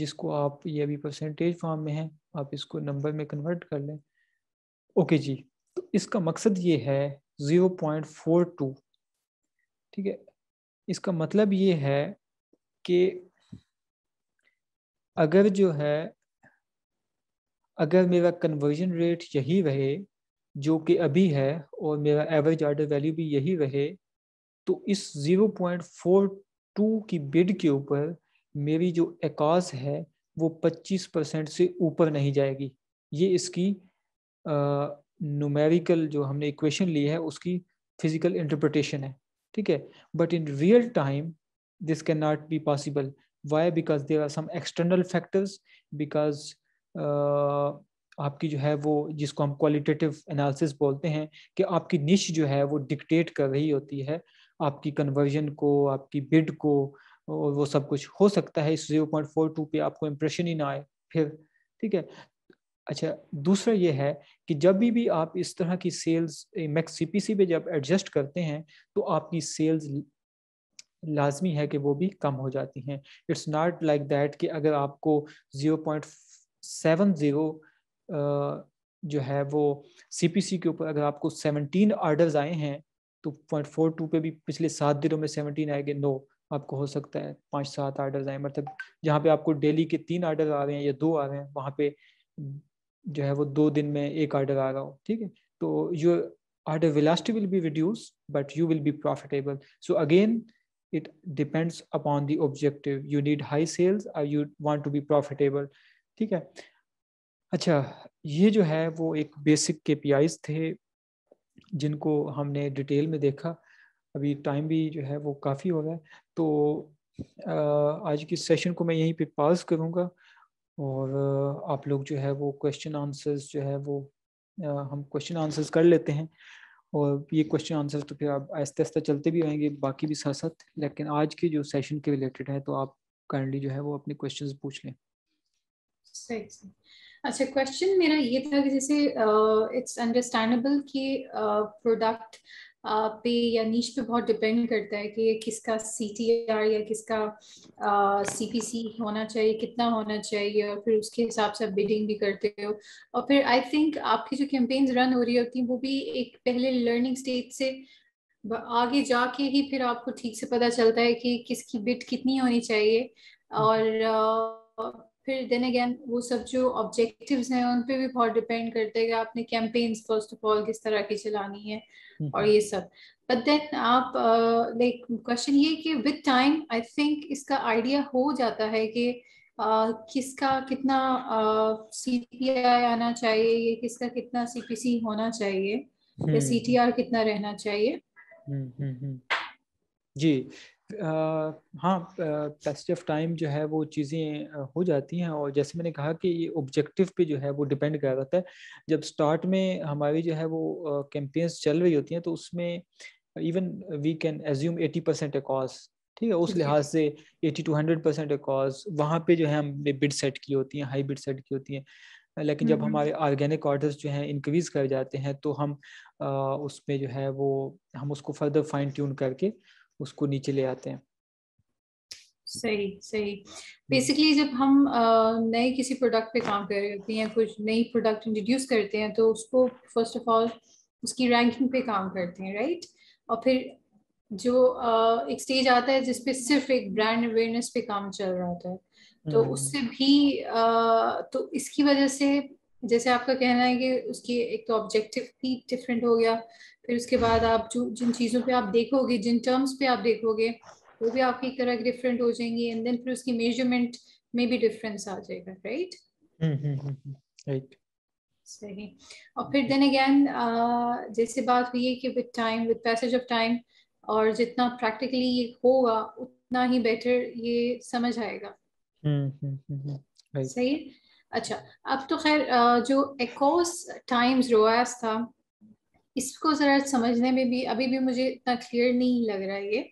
जिसको आप ये अभी परसेंटेज फॉर्म में है आप इसको नंबर में कन्वर्ट कर लें ओके जी तो इसका मकसद ये है जीरो पॉइंट फोर टू ठीक है इसका मतलब ये है कि अगर जो है अगर मेरा कन्वर्जन रेट यही रहे जो कि अभी है और मेरा एवरेज आर्डर वैल्यू भी यही रहे तो इस ज़ीरो पॉइंट फोर टू की बिड के ऊपर मेरी जो एकास है वो पच्चीस परसेंट से ऊपर नहीं जाएगी ये इसकी न्यूमेरिकल जो हमने इक्वेशन ली है उसकी फिजिकल इंटरप्रटेशन है ठीक है but in real time this can not be possible why because there are some external factors because आपकी जो है वो जिसको हम क्वालिटेटिव एनालिसिस बोलते हैं कि आपकी निश जो है वो डिक्टेट कर रही होती है आपकी कन्वर्जन को आपकी बिड को और वो सब कुछ हो सकता है इस जीरो पॉइंट फोर टू पे आपको इम्प्रेशन ही ना आए फिर ठीक है अच्छा दूसरा ये है कि जब भी भी आप इस तरह की सेल्स मैक्स सीपीसी पे जब एडजस्ट करते हैं तो आपकी सेल्स लाजमी है कि वो भी कम हो जाती हैं इट्स नॉट लाइक दैट कि अगर आपको ज़ीरो पॉइंट सेवन ज़ीरो जो है वो सीपीसी के ऊपर अगर आपको सेवनटीन ऑर्डर्स आए हैं तो पॉइंट फोर टू पे भी पिछले सात दिनों में सेवनटीन आएंगे नो आपको हो सकता है पाँच सात ऑर्डर आए मतलब जहाँ पे आपको डेली के तीन आर्डर आ रहे हैं या दो आ रहे हैं वहाँ पे जो है वो दो दिन में एक ऑर्डर आ रहा हो ठीक है तो you order velocity will be reduce but you will be profitable so again it depends upon the objective you need high sales or you want to be profitable ठीक है अच्छा ये जो है वो एक बेसिक के थे जिनको हमने डिटेल में देखा अभी टाइम भी जो है वो काफ़ी हो रहा है तो आज की सेशन को मैं यहीं पे पॉज करूँगा और आप लोग जो है वो क्वेश्चन आंसर्स जो है वो हम क्वेश्चन आंसर्स कर लेते हैं और ये क्वेश्चन आंसर तो फिर आप आहिस्ते आहिस्ता चलते भी आएंगे बाकी भी साथ साथ लेकिन आज के जो सेशन के रिलेटेड है तो आप काइंडली जो है वो अपने क्वेश्चंस पूछ लें सही सही अच्छा क्वेश्चन मेरा ये था कि जैसे इट्स अंडरस्टैंडेबल कि प्रोडक्ट पे या नीच पे बहुत डिपेंड करता है कि किसका सी या किसका सी सी होना चाहिए कितना होना चाहिए और फिर उसके हिसाब से आप बिडिंग भी करते हो और फिर आई थिंक आपकी जो कैंपेन्स रन हो रही होती हैं वो भी एक पहले लर्निंग स्टेज से आगे जाके ही फिर आपको ठीक से पता चलता है कि किसकी बिट कितनी होनी चाहिए हम्म। और uh, फिर देन अगेन वो सब जो ऑब्जेक्टिव्स हैं उन पे भी बहुत डिपेंड करते हैं कि आपने कैंपेन्स फर्स्ट ऑफ ऑल किस तरह की चलानी है हम्म। और ये सब बट देन आप लाइक uh, क्वेश्चन like, ये कि विद टाइम आई थिंक इसका आइडिया हो जाता है कि uh, किसका कितना सी पी आई आना चाहिए ये किसका कितना सी पी सी होना चाहिए या सी टी आर कितना रहना चाहिए mm-hmm. जी हाँ पैसेज ऑफ टाइम जो है वो चीज़ें हो जाती हैं और जैसे मैंने कहा कि ये ऑब्जेक्टिव पे जो है वो डिपेंड कर रहा है जब स्टार्ट में हमारी जो है वो कैंपेन्स चल रही होती हैं तो उसमें even we can assume eighty percent ACOS ठीक है उस लिहाज से eighty to hundred percent ACOS वहाँ पे जो है हमने बिड सेट की होती हैं हाई बिड सेट की होती हैं लेकिन जब हम्म, हम्म। हमारे ऑर्गेनिक ऑर्डर्स जो हैं इंक्रीज कर जाते हैं तो हम उसमें जो है वो हम उसको फर्दर फाइन ट्यून करके उसको नीचे ले आते हैं सही सही बेसिकली हम्म। जब हम नए किसी प्रोडक्ट पे काम कर रहे होते हैं कुछ नई प्रोडक्ट इंट्रोड्यूस करते हैं तो उसको फर्स्ट ऑफ ऑल उसकी रैंकिंग पे काम करते हैं राइट और फिर जो एक स्टेज आता है जिसपे सिर्फ एक ब्रांड अवेयरनेस पे काम चल रहा होता है तो हम्म। उससे भी तो इसकी वजह से जैसे आपका कहना है कि उसकी एक तो ऑब्जेक्टिव भी डिफरेंट हो गया फिर उसके बाद आप जो जिन चीज़ों पे आप देखोगे जिन टर्म्स पे आप देखोगे वो भी आपकी तरह डिफरेंट हो जाएंगी एंड देन फिर उसकी मेजरमेंट में भी डिफरेंस आ जाएगा राइट राइट हम्म, हम्म, हम्म, सही और फिर देन अगेन जैसे बात हुई है कि with time with passage of time और जितना प्रैक्टिकली ये होगा उतना ही बेटर ये समझ आएगा सही अच्छा अब तो खैर जो एक टाइम्स रोयास था इसको ज़रा समझने में भी अभी भी मुझे इतना क्लियर नहीं लग रहा है ये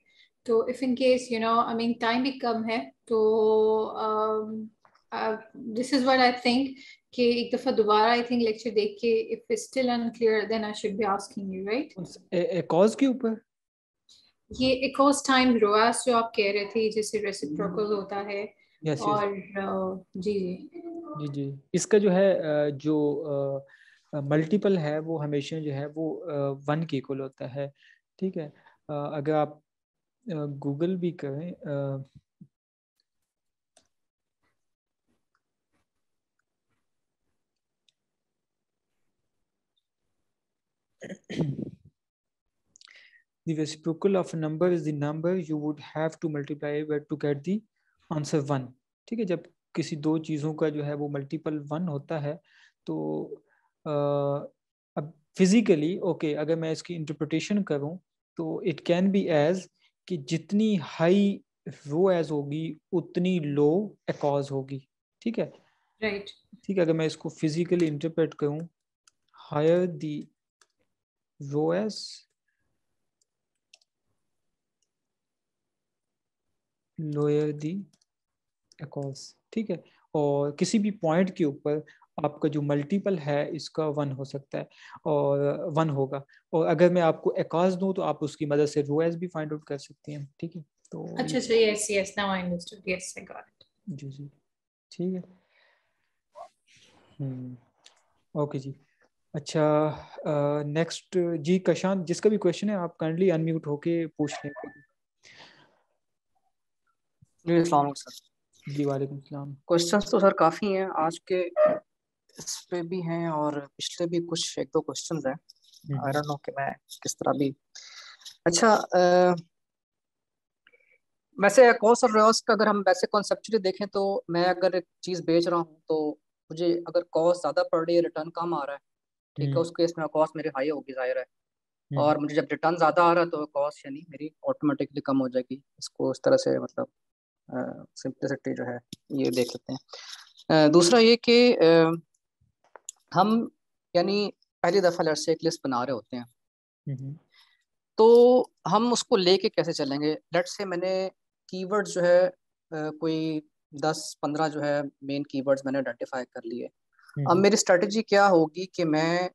तो if in case you know I mean time भी कम है तो this is what I think कि एक दफ़ा दोबारा आई थिंक लेक्चर देख के if it still unclear then I should be asking you right cause के ऊपर ये एक टाइम रोआस जो आप कह रहे थे जैसे रेसिप्रोकल hmm. होता है yes, और yes. Uh, जी जी जी जी इसका जो है uh, जो uh, मल्टीपल है वो हमेशा जो है वो वन के इक्वल होता है ठीक है अगर आप गूगल भी करें the reciprocal of a number is the number you would have to multiply by to get the answer one ठीक है जब किसी दो चीज़ों का जो है वो multiple one होता है तो अब फिजिकली ओके अगर मैं इसकी इंटरप्रटेशन करूं तो इट कैन बी एज कि जितनी हाई रो एज होगी उतनी लो एकॉज होगी ठीक है राइट right. ठीक है अगर मैं इसको फिजिकली इंटरप्रेट करूं higher the row as lower the एकॉज ठीक है और किसी भी पॉइंट के ऊपर आपका जो मल्टीपल है इसका वन हो सकता है और वन होगा और अगर मैं आपको एकाज दूं तो आप उसकी मदद से रो एस भी फाइंड आउट कर सकती हैं ठीक है तो अच्छा अच्छा yes yes now I understood yes I got it जी जी ठीक है हम्म ओके जी अच्छा नेक्स्ट जी कशांत जिसका भी क्वेश्चन है आप काइंडली अनम्यूट होके पूछ लें जी वालेकुम सलाम क्वेश्चंस तो सर काफ़ी हैं आज के इस पे भी हैं और पिछले भी कुछ एक दो क्वेश्चन है आई डोंट नो कि मैं किस तरह भी अच्छा आ, वैसे कॉस और लॉस का अगर हम वैसे कॉन्सेप्चुअली देखें तो मैं अगर एक चीज बेच रहा हूँ तो मुझे अगर कॉस्ट ज्यादा पड़ रही है रिटर्न कम आ रहा है ठीक है हम्म। उस केस में कॉस्ट मेरी हाई होगी जाहिर है हम्म। और मुझे जब रिटर्न ज्यादा आ रहा है तो कॉस्ट यानी मेरी ऑटोमेटिकली कम हो जाएगी इसको इस तरह से मतलब सिंपलिसिटी जो है ये देख लेते हैं दूसरा ये कि हम यानी पहली दफ़ा लेट से एक लिस्ट बना रहे होते हैं तो हम उसको लेके कैसे चलेंगे लट से मैंने कीवर्ड्स जो है कोई दस पंद्रह जो है मेन कीवर्ड्स मैंने आइडेंटिफाई कर लिए अब मेरी स्ट्रेटजी क्या होगी कि मैं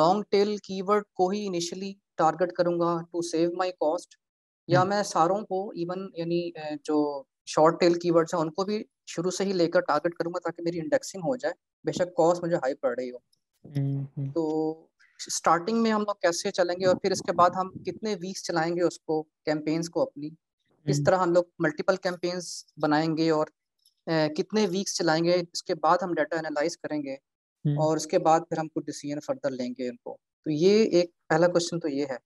लॉन्ग टेल कीवर्ड को ही इनिशियली टारगेट करूंगा टू सेव माय कॉस्ट या हम्म। मैं सारों को इवन यानी जो शॉर्ट टेल कीवर्ड्स हैं उनको भी शुरू से ही लेकर टारगेट करूंगा ताकि मेरी इंडेक्सिंग हो जाए बेशक कॉस्ट मुझे हाई पड़ रही हो हम्म, हम्म। तो स्टार्टिंग में हम लोग कैसे चलेंगे और फिर इसके बाद हम कितने वीक्स चलाएंगे उसको कैंपेन्स को अपनी इस किस हम्म। तरह हम लोग मल्टीपल कैंपेन्स बनाएंगे और ए, कितने वीक्स चलाएंगे इसके बाद हम डाटा एनालाइज करेंगे और उसके बाद फिर हम कुछ डिसीजन फर्दर लेंगे उनको तो ये एक पहला क्वेश्चन तो ये है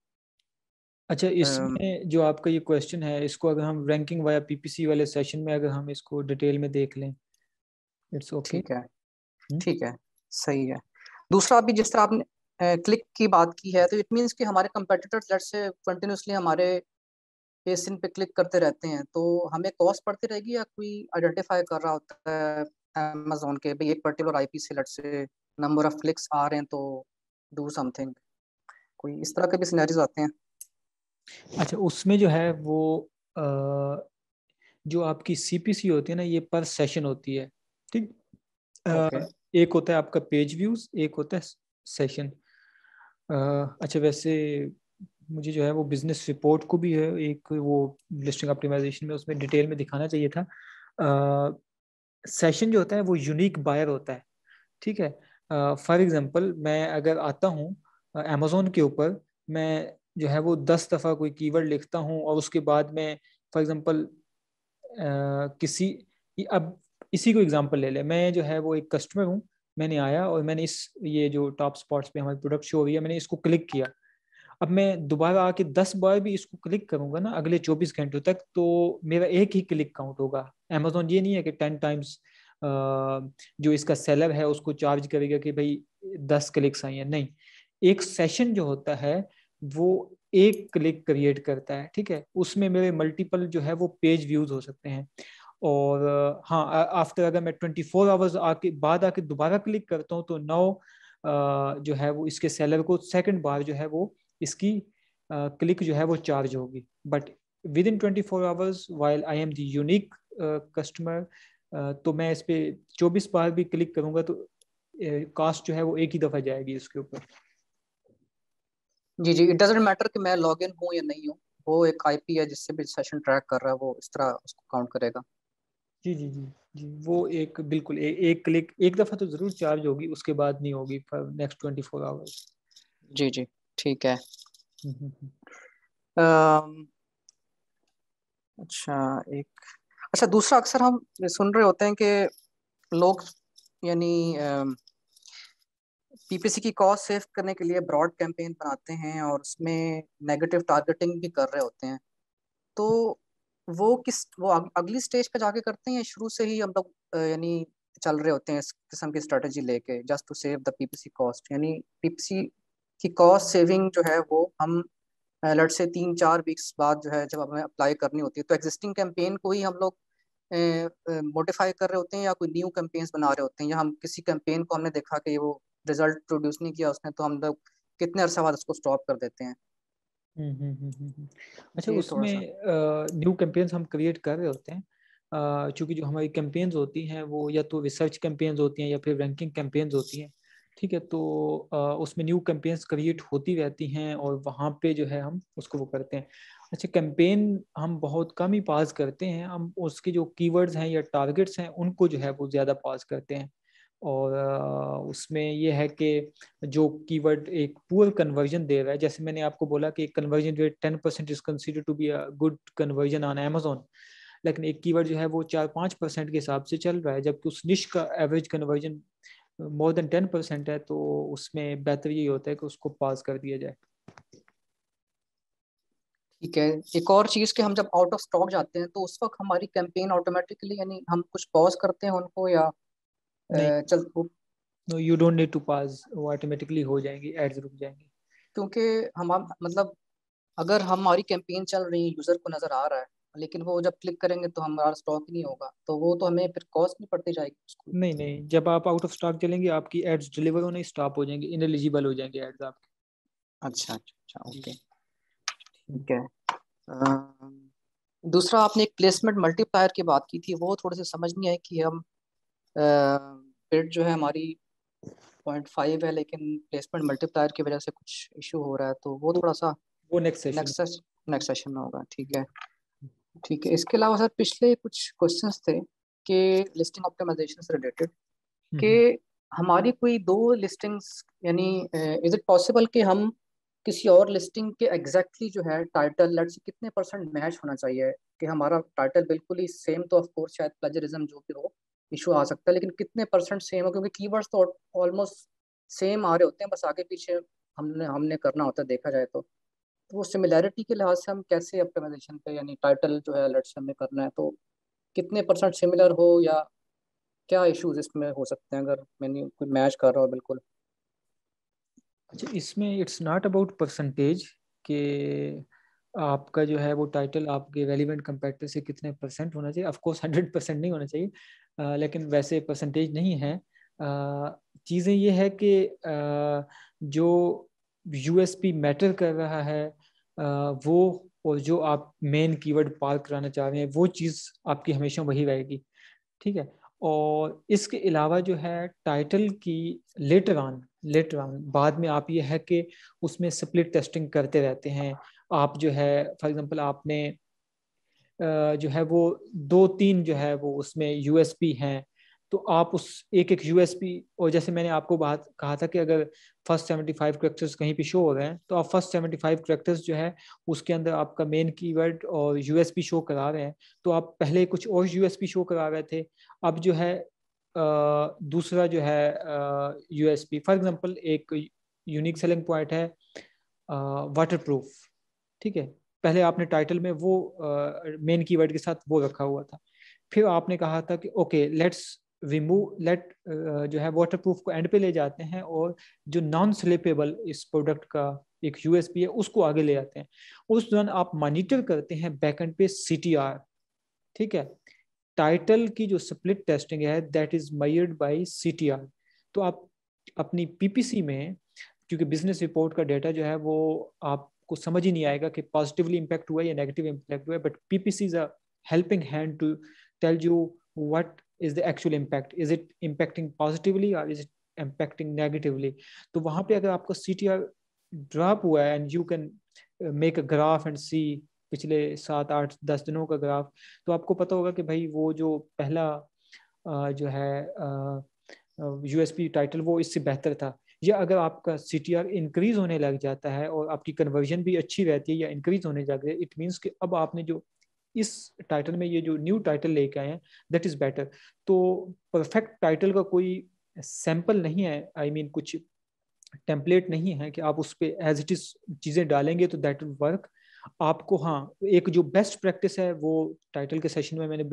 अच्छा इसमें जो आपका ये क्वेश्चन है इसको अगर हम रैंकिंग वाया पीपीसी वाले सेशन में अगर हम इसको डिटेल में देख लें इट्स ओके ठीक है हम्म? ठीक है सही है दूसरा अभी जिस तरह आपने क्लिक की बात की है तो इट मींस कि हमारे कंपेटिटर्स लेट्स से कंटिन्यूसली हमारे बेसिन पे क्लिक करते रहते हैं तो हमें कॉस्ट पड़ती रहेगी या कोई आइडेंटिफाई कर रहा होता है अमेजोन के भाई एक पर्टिकुलर आईपी से let's say number of clicks आ रहे हैं तो डू समथिंग कोई इस तरह के भी सिनेरियोज आते हैं अच्छा उसमें जो है वो जो आपकी सीपीसी होती है ना ये पर सेशन होती है ठीक okay. एक होता है आपका पेज व्यूज एक होता है सेशन अच्छा वैसे मुझे जो है वो बिजनेस रिपोर्ट को भी है एक वो लिस्टिंग ऑप्टिमाइजेशन में उसमें डिटेल में दिखाना चाहिए था आ, सेशन जो होता है वो यूनिक बायर होता है ठीक है फॉर एग्जांपल मैं अगर आता हूँ अमेजोन के ऊपर मैं जो है वो दस दफ़ा कोई कीवर्ड लिखता हूँ और उसके बाद में फॉर एग्ज़ाम्पल किसी अब इसी को एग्ज़ाम्पल ले ले मैं जो है वो एक कस्टमर हूँ मैंने आया और मैंने इस ये जो टॉप स्पॉट्स पे हमारी प्रोडक्ट शो हुई है मैंने इसको क्लिक किया अब मैं दोबारा आके दस बार भी इसको क्लिक करूँगा ना अगले चौबीस घंटों तक तो मेरा एक ही क्लिक काउंट होगा अमेजोन ये नहीं है कि टेन टाइम्स जो इसका सेलर है उसको चार्ज करेगा कि भाई दस क्लिक्स आई हैं नहीं एक सेशन जो होता है वो एक क्लिक क्रिएट करता है ठीक है उसमें मेरे मल्टीपल जो है वो पेज व्यूज हो सकते हैं और हाँ आफ्टर अगर मैं ट्वेंटी फोर आवर्स आके बाद आके दोबारा क्लिक करता हूँ तो नौ जो है वो इसके सेलर को सेकंड बार जो है वो इसकी क्लिक जो है वो चार्ज होगी but within twenty four hours while I am the unique customer तो मैं इस पर चौबीस बार भी क्लिक करूँगा तो कास्ट जो है वो एक ही दफ़ा जाएगी इसके ऊपर जी जी इट डजेंट मैटर कि मैं लॉग इन हूँ या नहीं हूँ वो एक आईपी है जिससे भी सेशन ट्रैक कर रहा है वो इस तरह उसको काउंट करेगा जी जी जी जी वो एक बिल्कुल ए, एक क्लिक एक दफा तो जरूर चार्ज होगी उसके बाद नहीं होगी for next twenty four hours जी जी ठीक है हम्म, हम्म, हम्म। अच्छा एक अच्छा दूसरा अक्सर हम सुन रहे होते हैं कि लोग यानी uh, पीपीसी की कॉस्ट सेव करने के लिए ब्रॉड कैंपेन बनाते हैं और उसमें नेगेटिव टारगेटिंग भी कर रहे होते हैं तो वो किस वो अगली स्टेज पे जाके करते हैं शुरू से ही हम लोग यानी चल रहे होते हैं इस किस्म की स्ट्रेटजी लेके just to save the PPC cost यानी पीपीसी की कॉस्ट सेविंग जो है वो हम लट से तीन चार वीक्स बाद जो है जब हमें अप्लाई करनी होती है तो एग्जिस्टिंग कैंपेन को ही हम लोग मोडिफाई कर रहे होते हैं या कोई न्यू कैंपेन्स बना रहे होते हैं या हम किसी कैंपेन को हमने देखा कि वो रिजल्ट प्रोड्यूस नहीं किया उसने तो हम लोग कितने अरसे बाद उसको स्टॉप कर देते हैं हम्म, हम्म, हम्म, अच्छा उसमें न्यू कैंपेन्स हम क्रिएट कर रहे होते हैं चूंकि जो हमारी कैंपेन्स होती हैं वो या तो रिसर्च कैंपेन्स होती हैं या फिर रैंकिंग कैंपेन्स होती हैं ठीक है तो उसमें न्यू कैंपेन्स क्रिएट होती रहती हैं और वहाँ पे जो है हम उसको वो करते हैं अच्छा कैंपेन हम बहुत कम ही पास करते हैं हम उसके जो कीवर्ड्स हैं या टारगेट्स हैं उनको जो है वो ज़्यादा पास करते हैं और उसमें ये है कि जो कीवर्ड एक पुअर कन्वर्जन दे रहा है जैसे मैंने आपको बोला कि conversion rate ten percent is consider to be a good conversion on Amazon लेकिन एक कीवर्ड जो है वो चार पाँच परसेंट के हिसाब से चल रहा है जबकि उस निश का average conversion more than ten percent है तो उसमें बेहतर यही होता है कि उसको पास कर दिया जाए ठीक है एक और चीज़ के हम जब आउट ऑफ स्टॉक जाते हैं तो उस वक्त हमारी कैंपेन ऑटोमेटिकली यानी हम कुछ पॉज करते हैं उनको या चल no you don't need to वो ऑटोमेटिकली हो जाएंगी एड्स रुक जाएंगी क्योंकि हम मतलब अगर हमारी कैंपेन चल रही है यूजर को नजर आ रहा है लेकिन वो जब क्लिक करेंगे तो हमारा स्टॉक नहीं होगा तो वो तो हमें फिर कॉस्ट नहीं पड़ती जाएगी उसको नहीं नहीं जब आप आउट ऑफ स्टॉक चलेंगे आपकी एड्स डिलीवर होने स्टॉप हो जाएंगे इनएलिजिबल हो जाएंगे एड्स आपके अच्छा अच्छा ओके अच्छा, ठीक है दूसरा आपने एक प्लेसमेंट मल्टीप्लायर की बात की थी वो थोड़े से समझ नहीं आए कि हम ग्रेड जो है हमारी पॉइंट फाइव है लेकिन प्लेसमेंट मल्टीप्लायर की वजह से कुछ इशू हो रहा है तो वो थोड़ा सा वो नेक्स्ट नेक्स्ट नेक्स्ट सेशन में होगा ठीक है हम्म। ठीक है इसके अलावा सर पिछले कुछ क्वेश्चंस थे कि लिस्टिंग ऑप्टिमाइजेशन से रिलेटेड कि हम्म। हमारी कोई दो लिस्टिंग्स यानी इज इट पॉसिबल कि हम किसी और लिस्टिंग के एग्जैक्टली exactly जो है टाइटल लेट्स कितने परसेंट मैच होना चाहिए कि हमारा टाइटल बिल्कुल ही सेम तो ऑफ कोर्स शायद प्लेजरिज्म जो भी हो इशू आ सकता है लेकिन कितने परसेंट सेम हो क्योंकि कीवर्ड्स तो ऑलमोस्ट सेम आ रहे होते हैं बस आगे पीछे हमने हमने करना होता है देखा जाए तो तो वो सिमिलैरिटी के लिहाज से हम कैसे ऑप्टिमाइजेशन पे यानी टाइटल जो है अलर्ट हमें करना है तो कितने परसेंट सिमिलर हो या क्या इश्यूज इसमें हो सकते हैं अगर मैंने कोई मैच कर रहा हो बिल्कुल अच्छा इसमें इट्स नॉट अबाउट परसेंटेज के आपका जो है वो टाइटल आपके रेलिवेंट कंपेटर से कितने परसेंट होना चाहिए ऑफ कोर्स हंड्रेड परसेंट नहीं होना चाहिए लेकिन वैसे परसेंटेज नहीं है चीज़ें ये है कि जो यूएसपी मैटर कर रहा है वो और जो आप मेन कीवर्ड पार कराना चाह रहे हैं वो चीज़ आपकी हमेशा वही रहेगी ठीक है और इसके अलावा जो है टाइटल की लेटर ऑन लेटर ऑन बाद में आप ये है कि उसमें स्प्लिट टेस्टिंग करते रहते हैं आप जो है फॉर एग्जांपल आपने जो है वो दो तीन जो है वो उसमें यूएसपी हैं तो आप उस एक एक यूएसपी और जैसे मैंने आपको बात कहा था कि अगर फर्स्ट सेवेंटी फाइव करेक्टर्स कहीं पे शो हो रहे हैं तो आप फर्स्ट सेवेंटी फाइव करेक्टर्स जो है उसके अंदर आपका मेन कीवर्ड और यूएसपी शो करा रहे हैं तो आप पहले कुछ और यूएसपी शो करा रहे थे अब जो है दूसरा जो है यूएसपी फॉर एग्जाम्पल एक यूनिक सेलिंग पॉइंट है वाटर प्रूफ ठीक है पहले आपने टाइटल में वो मेन कीवर्ड के साथ वो रखा हुआ था फिर आपने कहा था कि ओके लेट्स रिमूव लेट जो है वाटर प्रूफ को एंड पे ले जाते हैं और जो नॉन स्लिपेबल इस प्रोडक्ट का एक यूएसपी है उसको आगे ले जाते हैं उस दौरान आप मॉनिटर करते हैं बैकेंड पे सी ठीक है टाइटल की जो स्प्लिट टेस्टिंग है दैट इज मयर्ड बाई सी तो आप अपनी पीपीसी में क्योंकि बिजनेस रिपोर्ट का डेटा जो है वो आप आपको समझ ही नहीं आएगा कि पॉजिटिवली इम्पैक्ट हुआ या नेगेटिव इम्पैक्ट हुआ P P C is a helping hand to tell you what is the actual impact is it impacting positively और इज इट इम्पैक्टिंग नेगेटिवली तो वहां पर अगर आपका सी टी आर ड्रॉप हुआ है and you can make a graph and see पिछले सात आठ दस दिनों का ग्राफ तो आपको पता होगा कि भाई वो जो पहला uh, जो है यू एस पी टाइटल वो इससे बेहतर था या अगर आपका सी टी आर इंक्रीज होने लग जाता है और आपकी कन्वर्जन भी अच्छी रहती है या इंक्रीज होने लग जाए इट मीन्स कि अब आपने जो इस टाइटल में ये जो न्यू टाइटल लेके आए हैं दैट इज़ बेटर तो परफेक्ट टाइटल का कोई सैम्पल नहीं है आई I मीन mean, कुछ टेम्पलेट नहीं है कि आप उस पर एज इट इज़ चीज़ें डालेंगे तो दैट वर्क आपको हाँ एक जो बेस्ट प्रैक्टिस है वो टाइटल के सेशन में मैंने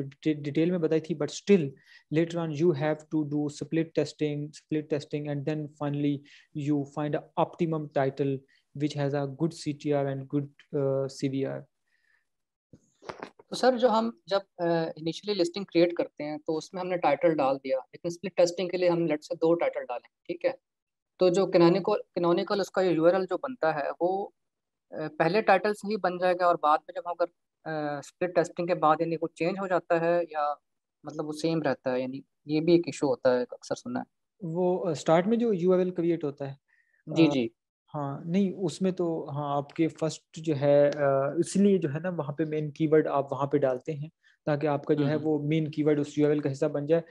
डिटेल में बताई थी but still later on you have to do split testing split testing and then finally you find a optimum title which has a good C T R and good C V R तो sir जो हम जब initially listing create करते हैं तो उसमें हमने title डाल दिया लेकिन स्प्लिट टेस्टिंग के लिए हम लेट से दो टाइटल डालें ठीक है तो जो कैनोनिकल कैनोनिकल उसका यूआरएल जो बनता है वो पहले टाइटल से ही बन जाएगा और बाद में जब हम अगर स्प्लिट टेस्टिंग के बाद यानी कुछ चेंज हो जाता है या मतलब वो सेम रहता है यानी ये भी एक इशू होता है अक्सर सुना है वो स्टार्ट में जो यू क्रिएट होता है जी जी हाँ नहीं उसमें तो हाँ आपके फर्स्ट जो है इसलिए जो है ना वहाँ पे मेन कीवर्ड आप वहाँ पे डालते हैं ताकि आपका जो हम्म, है हम्म। वो मेन कीवर्ड उस यूएल का हिस्सा बन जाए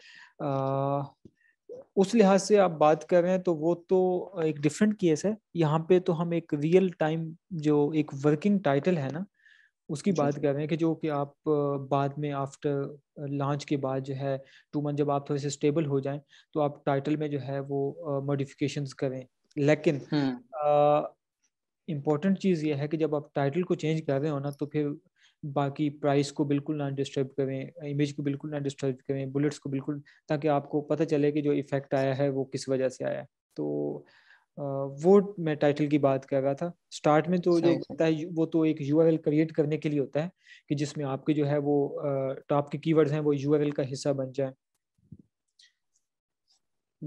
उस लिहाज से आप बात कर रहे हैं तो वो तो एक डिफरेंट केस है यहाँ पे तो हम एक रियल टाइम जो एक वर्किंग टाइटल है ना उसकी बात कर रहे हैं कि जो कि आप बाद में आफ्टर लॉन्च के बाद जो है टू मंथ जब आप थोड़े से स्टेबल हो जाएं तो आप टाइटल में जो है वो uh, करें लेकिन इम्पोर्टेंट हम्म। चीज़ ये है कि जब आप टाइटल को चेंज कर रहे हो ना तो फिर बाकी प्राइस को बिल्कुल ना डिस्टर्ब करें इमेज को बिल्कुल ना डिस्टर्ब करें बुलेट्स को बिल्कुल ताकि आपको पता चले कि जो इफेक्ट आया है वो किस वजह से आया है तो वो मैं टाइटल की बात कर रहा था स्टार्ट में तो अच्छा, जो होता है वो तो एक यू क्रिएट करने के लिए होता है कि जिसमें आपके जो है वो टॉप के कीवर्ड्स हैं वो यू का हिस्सा बन जाए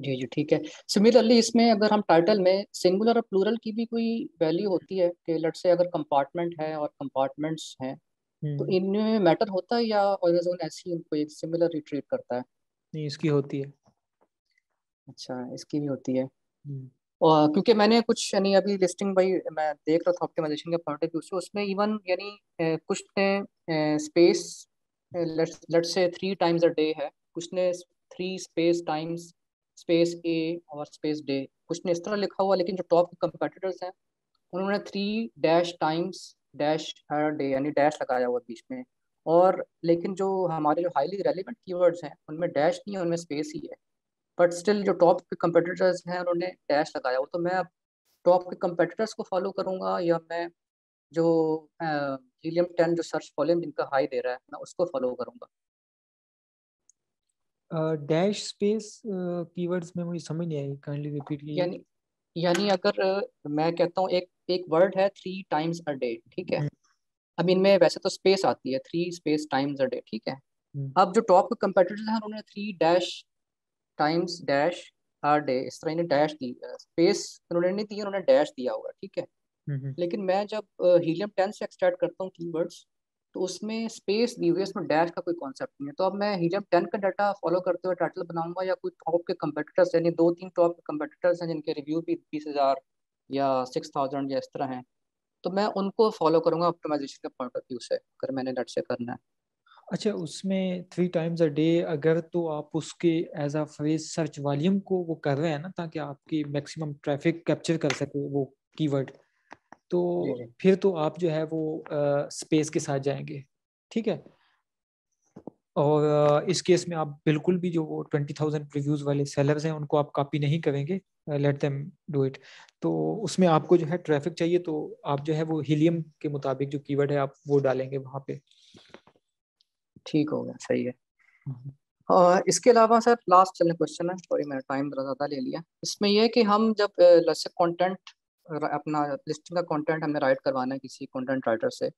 जी जी ठीक है अली इसमें अगर हम टाइटल में सिंगुलर और प्लूरल की भी कोई वैल्यू होती है कि लट से अगर कंपार्टमेंट है और कंपार्टमेंट्स हैं तो हम्म। इनमें मैटर होता है या ऑयलाजोन ऐसी उनको एक सिमिलर रिट्रीट करता है नहीं इसकी होती है अच्छा इसकी भी होती है हम्म। और क्योंकि मैंने कुछ यानी अभी लिस्टिंग भाई मैं देख रहा था ऑप्टिमाइजेशन के पॉइंट ऑफ व्यू से उसमें इवन यानी कुछ ने space let's say three times a day है कुछ ने three space times space a और स्पेस डे कुछ ने इस तरह लिखा हुआ लेकिन जो टॉप कंपेटिटर्स हैं उन्होंने थ्री डैश टाइम्स डैश हर डे यानी डैश लगाया हुआ बीच में और लेकिन जो हमारे जो हाईली रेलिवेंट कीवर्ड्स हैं उनमें डैश नहीं है उनमें स्पेस ही है बट स्टिल जो टॉप के कम्पटिटर्स हैं उन्होंने डैश लगाया हो तो मैं अब टॉप के कम्पटिटर्स को फॉलो करूँगा या मैं जो हीलियम टेन जो सर्च वॉल्यूम जिनका हाई दे रहा है मैं उसको फॉलो करूँगा डैश स्पेस कीवर्ड्स में मुझे समझ नहीं आई काइंडली रिपीट यानी यानी अगर मैं कहता हूँ एक एक वर्ड है थ्री टाइम्स अ डे ठीक है हम्म। अब इनमें वैसे तो स्पेस आती है three space times a day ठीक है हम्म। अब जो टॉप कंपेटिटर्स हैं उन्होंने थ्री डैश टाइम्स डैश हर डे इस तरह इन्हें डैश दी स्पेस उन्होंने नहीं दी उन्होंने डैश दिया हुआ ठीक है हम्म, लेकिन मैं जब हीलियम टेन से एक्सट्रैक्ट करता हूँ कीवर्ड्स तो उसमें स्पेस दी हुई है उसमें डैश का कोई कॉन्सेप्ट नहीं है तो अब मैं हीलियम टेन का डाटा फॉलो करते हुए टाइटल बनाऊंगा या कोई टॉप के कंपेटिटर्स यानी दो तीन टॉप के कंपेटिटर्स हैं जिनके रिव्यू भी बीस हज़ार या सिक्स थाउजेंड या इस तरह हैं तो मैं उनको फॉलो करूँगा ऑप्टिमाइजेशन के पॉइंट ऑफ व्यू से अगर मैंने नेट से करना है अच्छा उसमें थ्री टाइम्स अ डे अगर तो आप उसके as a phrase search volume को वो कर रहे हैं ना ताकि आपकी मैक्सिमम ट्रैफिक कैप्चर कर सके वो कीवर्ड तो फिर तो आप जो है वो आ, स्पेस के साथ जाएंगे ठीक है और इस केस में आप बिल्कुल भी जो वो ट्वेंटी थाउजेंड रिव्यूज वाले सेलर्स हैं उनको आप कॉपी नहीं करेंगे लेट देम डू इट तो उसमें आपको जो है ट्रैफिक चाहिए तो आप जो है वो हीलियम के मुताबिक जो कीवर्ड है आप वो डालेंगे वहाँ पे ठीक हो गया सही है और हम्म। इसके अलावा सर लास्ट चलने क्वेश्चन है सॉरी मैंने टाइम बड़ा ज़्यादा ले लिया इसमें यह है कि हम जब जैसे कंटेंट अपना लिस्टिंग का कंटेंट हमें राइट करवाना है किसी कंटेंट राइटर से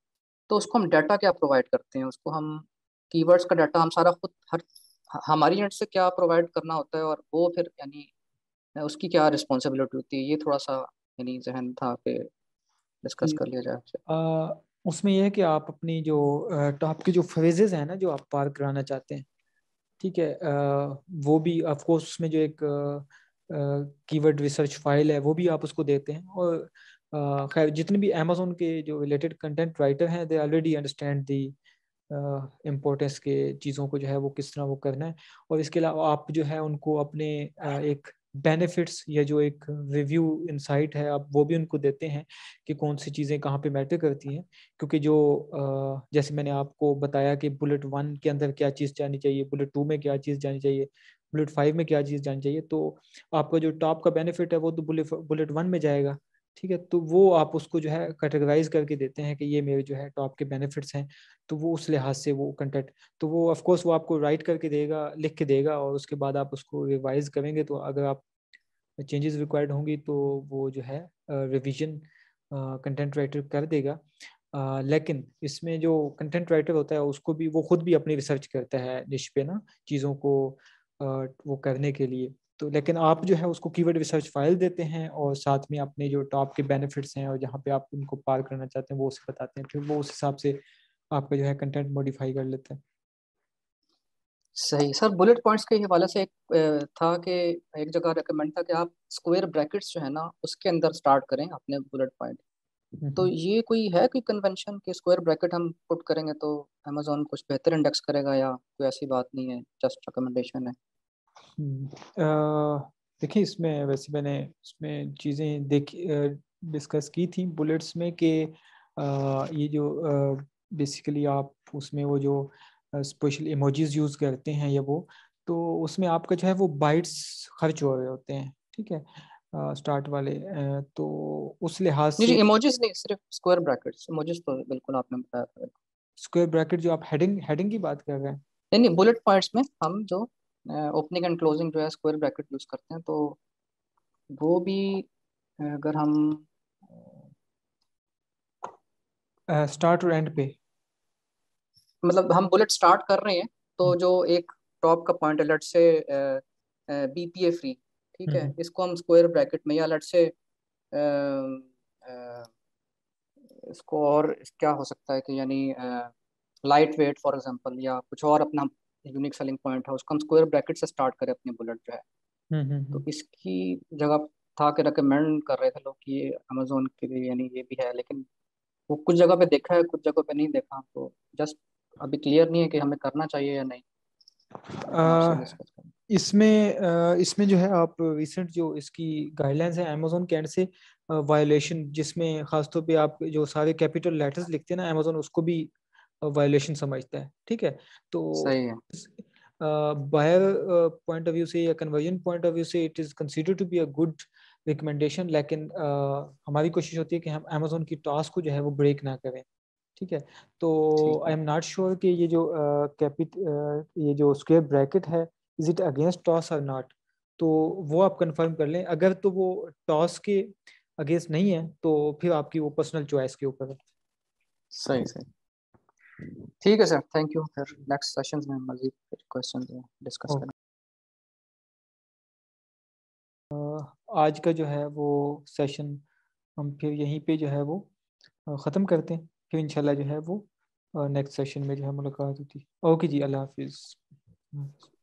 तो उसको हम डाटा क्या प्रोवाइड करते हैं उसको हम कीवर्ड्स का डाटा हम सारा खुद हर हमारी यूनिट से क्या प्रोवाइड करना होता है और वो फिर यानी उसकी क्या रिस्पॉन्सिबिलिटी होती है ये थोड़ा सा यानी जहन था कि डिस्कस कर लिया जाए आपसे उसमें यह है कि आप अपनी जो टॉप तो के जो फेजेज हैं ना जो आप पार कराना चाहते हैं ठीक है आ, वो भी ऑफ कोर्स उसमें जो एक कीवर्ड रिसर्च फाइल है वो भी आप उसको देते हैं और खैर जितने भी अमेजोन के जो रिलेटेड कंटेंट राइटर हैं they already understand the importance के चीज़ों को जो है वो किस तरह वो करना है और इसके अलावा आप जो है उनको अपने एक बेनिफिट्स या जो एक रिव्यू इनसाइट है आप वो भी उनको देते हैं कि कौन सी चीज़ें कहाँ पे मैटर करती हैं क्योंकि जो जैसे मैंने आपको बताया कि बुलेट वन के अंदर क्या चीज़ जानी चाहिए बुलेट टू में क्या चीज़ जानी चाहिए बुलेट फाइव में क्या चीज़ जानी चाहिए तो आपका जो टॉप का बेनिफिट है वो तो बुलेट बुलेट वन में जाएगा ठीक है तो वो आप उसको जो है कैटेगराइज करके देते हैं कि ये मेरे जो है टॉप के बेनिफिट्स हैं तो वो उस लिहाज से वो कंटेंट तो वो ऑफ कोर्स वो आपको राइट करके देगा लिख के देगा और उसके बाद आप उसको रिवाइज करेंगे तो अगर आप चेंजेस रिक्वायर्ड होंगी तो वो जो है रिविजन कंटेंट राइटर कर देगा uh, लेकिन इसमें जो कंटेंट राइटर होता है उसको भी वो खुद भी अपनी रिसर्च करता है डिश पे ना चीज़ों को uh, वो करने के लिए तो लेकिन आप जो है उसको कीवर्ड रिसर्च फाइल देते हैं और साथ में अपने जो टॉप के बेनिफिट्स हैं और जहाँ पे आप उनको पार करना चाहते हैं वो उसे बताते हैं फिर वो उस हिसाब से आपका जो है कंटेंट मॉडिफाई कर लेते हैं सही सर बुलेट पॉइंट्स के हवाले से एक था कि एक जगह रिकमेंड था कि आप स्क्वायर ब्रैकेट्स जो है ना उसके अंदर स्टार्ट करें अपने बुलेट पॉइंट तो हम्म। ये कोई है कोई कन्वेंशन कि स्क्वायर ब्रैकेट हम पुट करेंगे तो अमेजोन कुछ बेहतर इंडेक्स करेगा या कोई ऐसी बात नहीं है जस्ट रिकमेंडेशन है हम्म, देखिए इसमें वैसे मैंने इसमें चीज़ें देख डिस्कस की थी बुलेट्स में कि ये जो बेसिकली आप उसमें वो जो स्पेशल इमोजीज यूज़ करते हैं या वो तो उसमें आपका जो है वो बाइट्स खर्च हो रहे होते हैं ठीक है स्टार्ट वाले तो उस लिहाज से इमोजीज नहीं सिर्फ स्क्वायर ब्रैकेट्स इमोजीज तो बिल्कुल आपने बताया स्क्वायर ब्रैकेट जो आप हेडिंग हेडिंग की बात कर रहे हैं नहीं नहीं बुलेट पॉइंट्स में हम जो ओपनिंग एंड क्लोजिंग जो है स्क्वायर ब्रैकेट यूज़ करते हैं तो वो भी अगर हम स्टार्ट और एंड पे मतलब हम बुलेट स्टार्ट कर रहे हैं तो हम्म। जो एक टॉप का पॉइंट है लेट से बीपीए फ्री ठीक है हम्म। इसको हम स्क्वायर ब्रैकेट में या लेट से इसको और क्या हो सकता है कि यानी लाइट वेट फॉर एग्जांपल या कुछ और अपना यूनिक सेलिंग पॉइंट है उसको हम स्क्वायर ब्रैकेट से स्टार्ट करें अपनी बुलेट जो है हम्म, हम्म, हम्म। तो इसकी जगह था कि रिकमेंड कर रहे थे लोग कि ये अमेजोन के लिए यानी ये भी है लेकिन वो कुछ जगह पे देखा है कुछ जगह पे नहीं देखा तो जस्ट अभी क्लियर नहीं है कि हमें करना चाहिए या नहीं इसमें इसमें जो है आप रिसेंट जो इसकी गाइडलाइंस है अमेजोन के एंड से वायलेशन जिसमें खासतौर पे आप जो सारे कैपिटल लेटर्स लिखते हैं ना अमेजोन उसको भी वायोलेशन समझता है ठीक है तो सही बायर पॉइंट ऑफ व्यू से या कन्वर्जन पॉइंट ऑफ व्यू से it is consider to be a good recommendation लेकिन uh, हमारी कोशिश होती है कि हम अमेजोन की टास्क को जो है वो ब्रेक ना करें ठीक है तो आई एम नॉट श्योर कि ये जो कैपिट uh, uh, ये जो स्क्वेयर ब्रैकेट है is it against TOS or not तो वो आप कंफर्म कर लें अगर तो वो टॉस के अगेंस्ट नहीं है तो फिर आपकी वो पर्सनल चॉइस के ऊपर है सही सही ठीक है सर थैंक यू फिर नेक्स्ट सेशन में मजीद क्वेश्चन डिस्कस करें आज का जो है वो सेशन हम फिर यहीं पे जो है वो ख़त्म करते हैं फिर इंशाल्लाह जो है वो नेक्स्ट सेशन में जो है मुलाकात होती है ओके जी अल्लाह हाफिज़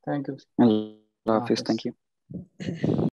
थैंक यू अल्लाह हाफिज़ थैंक यू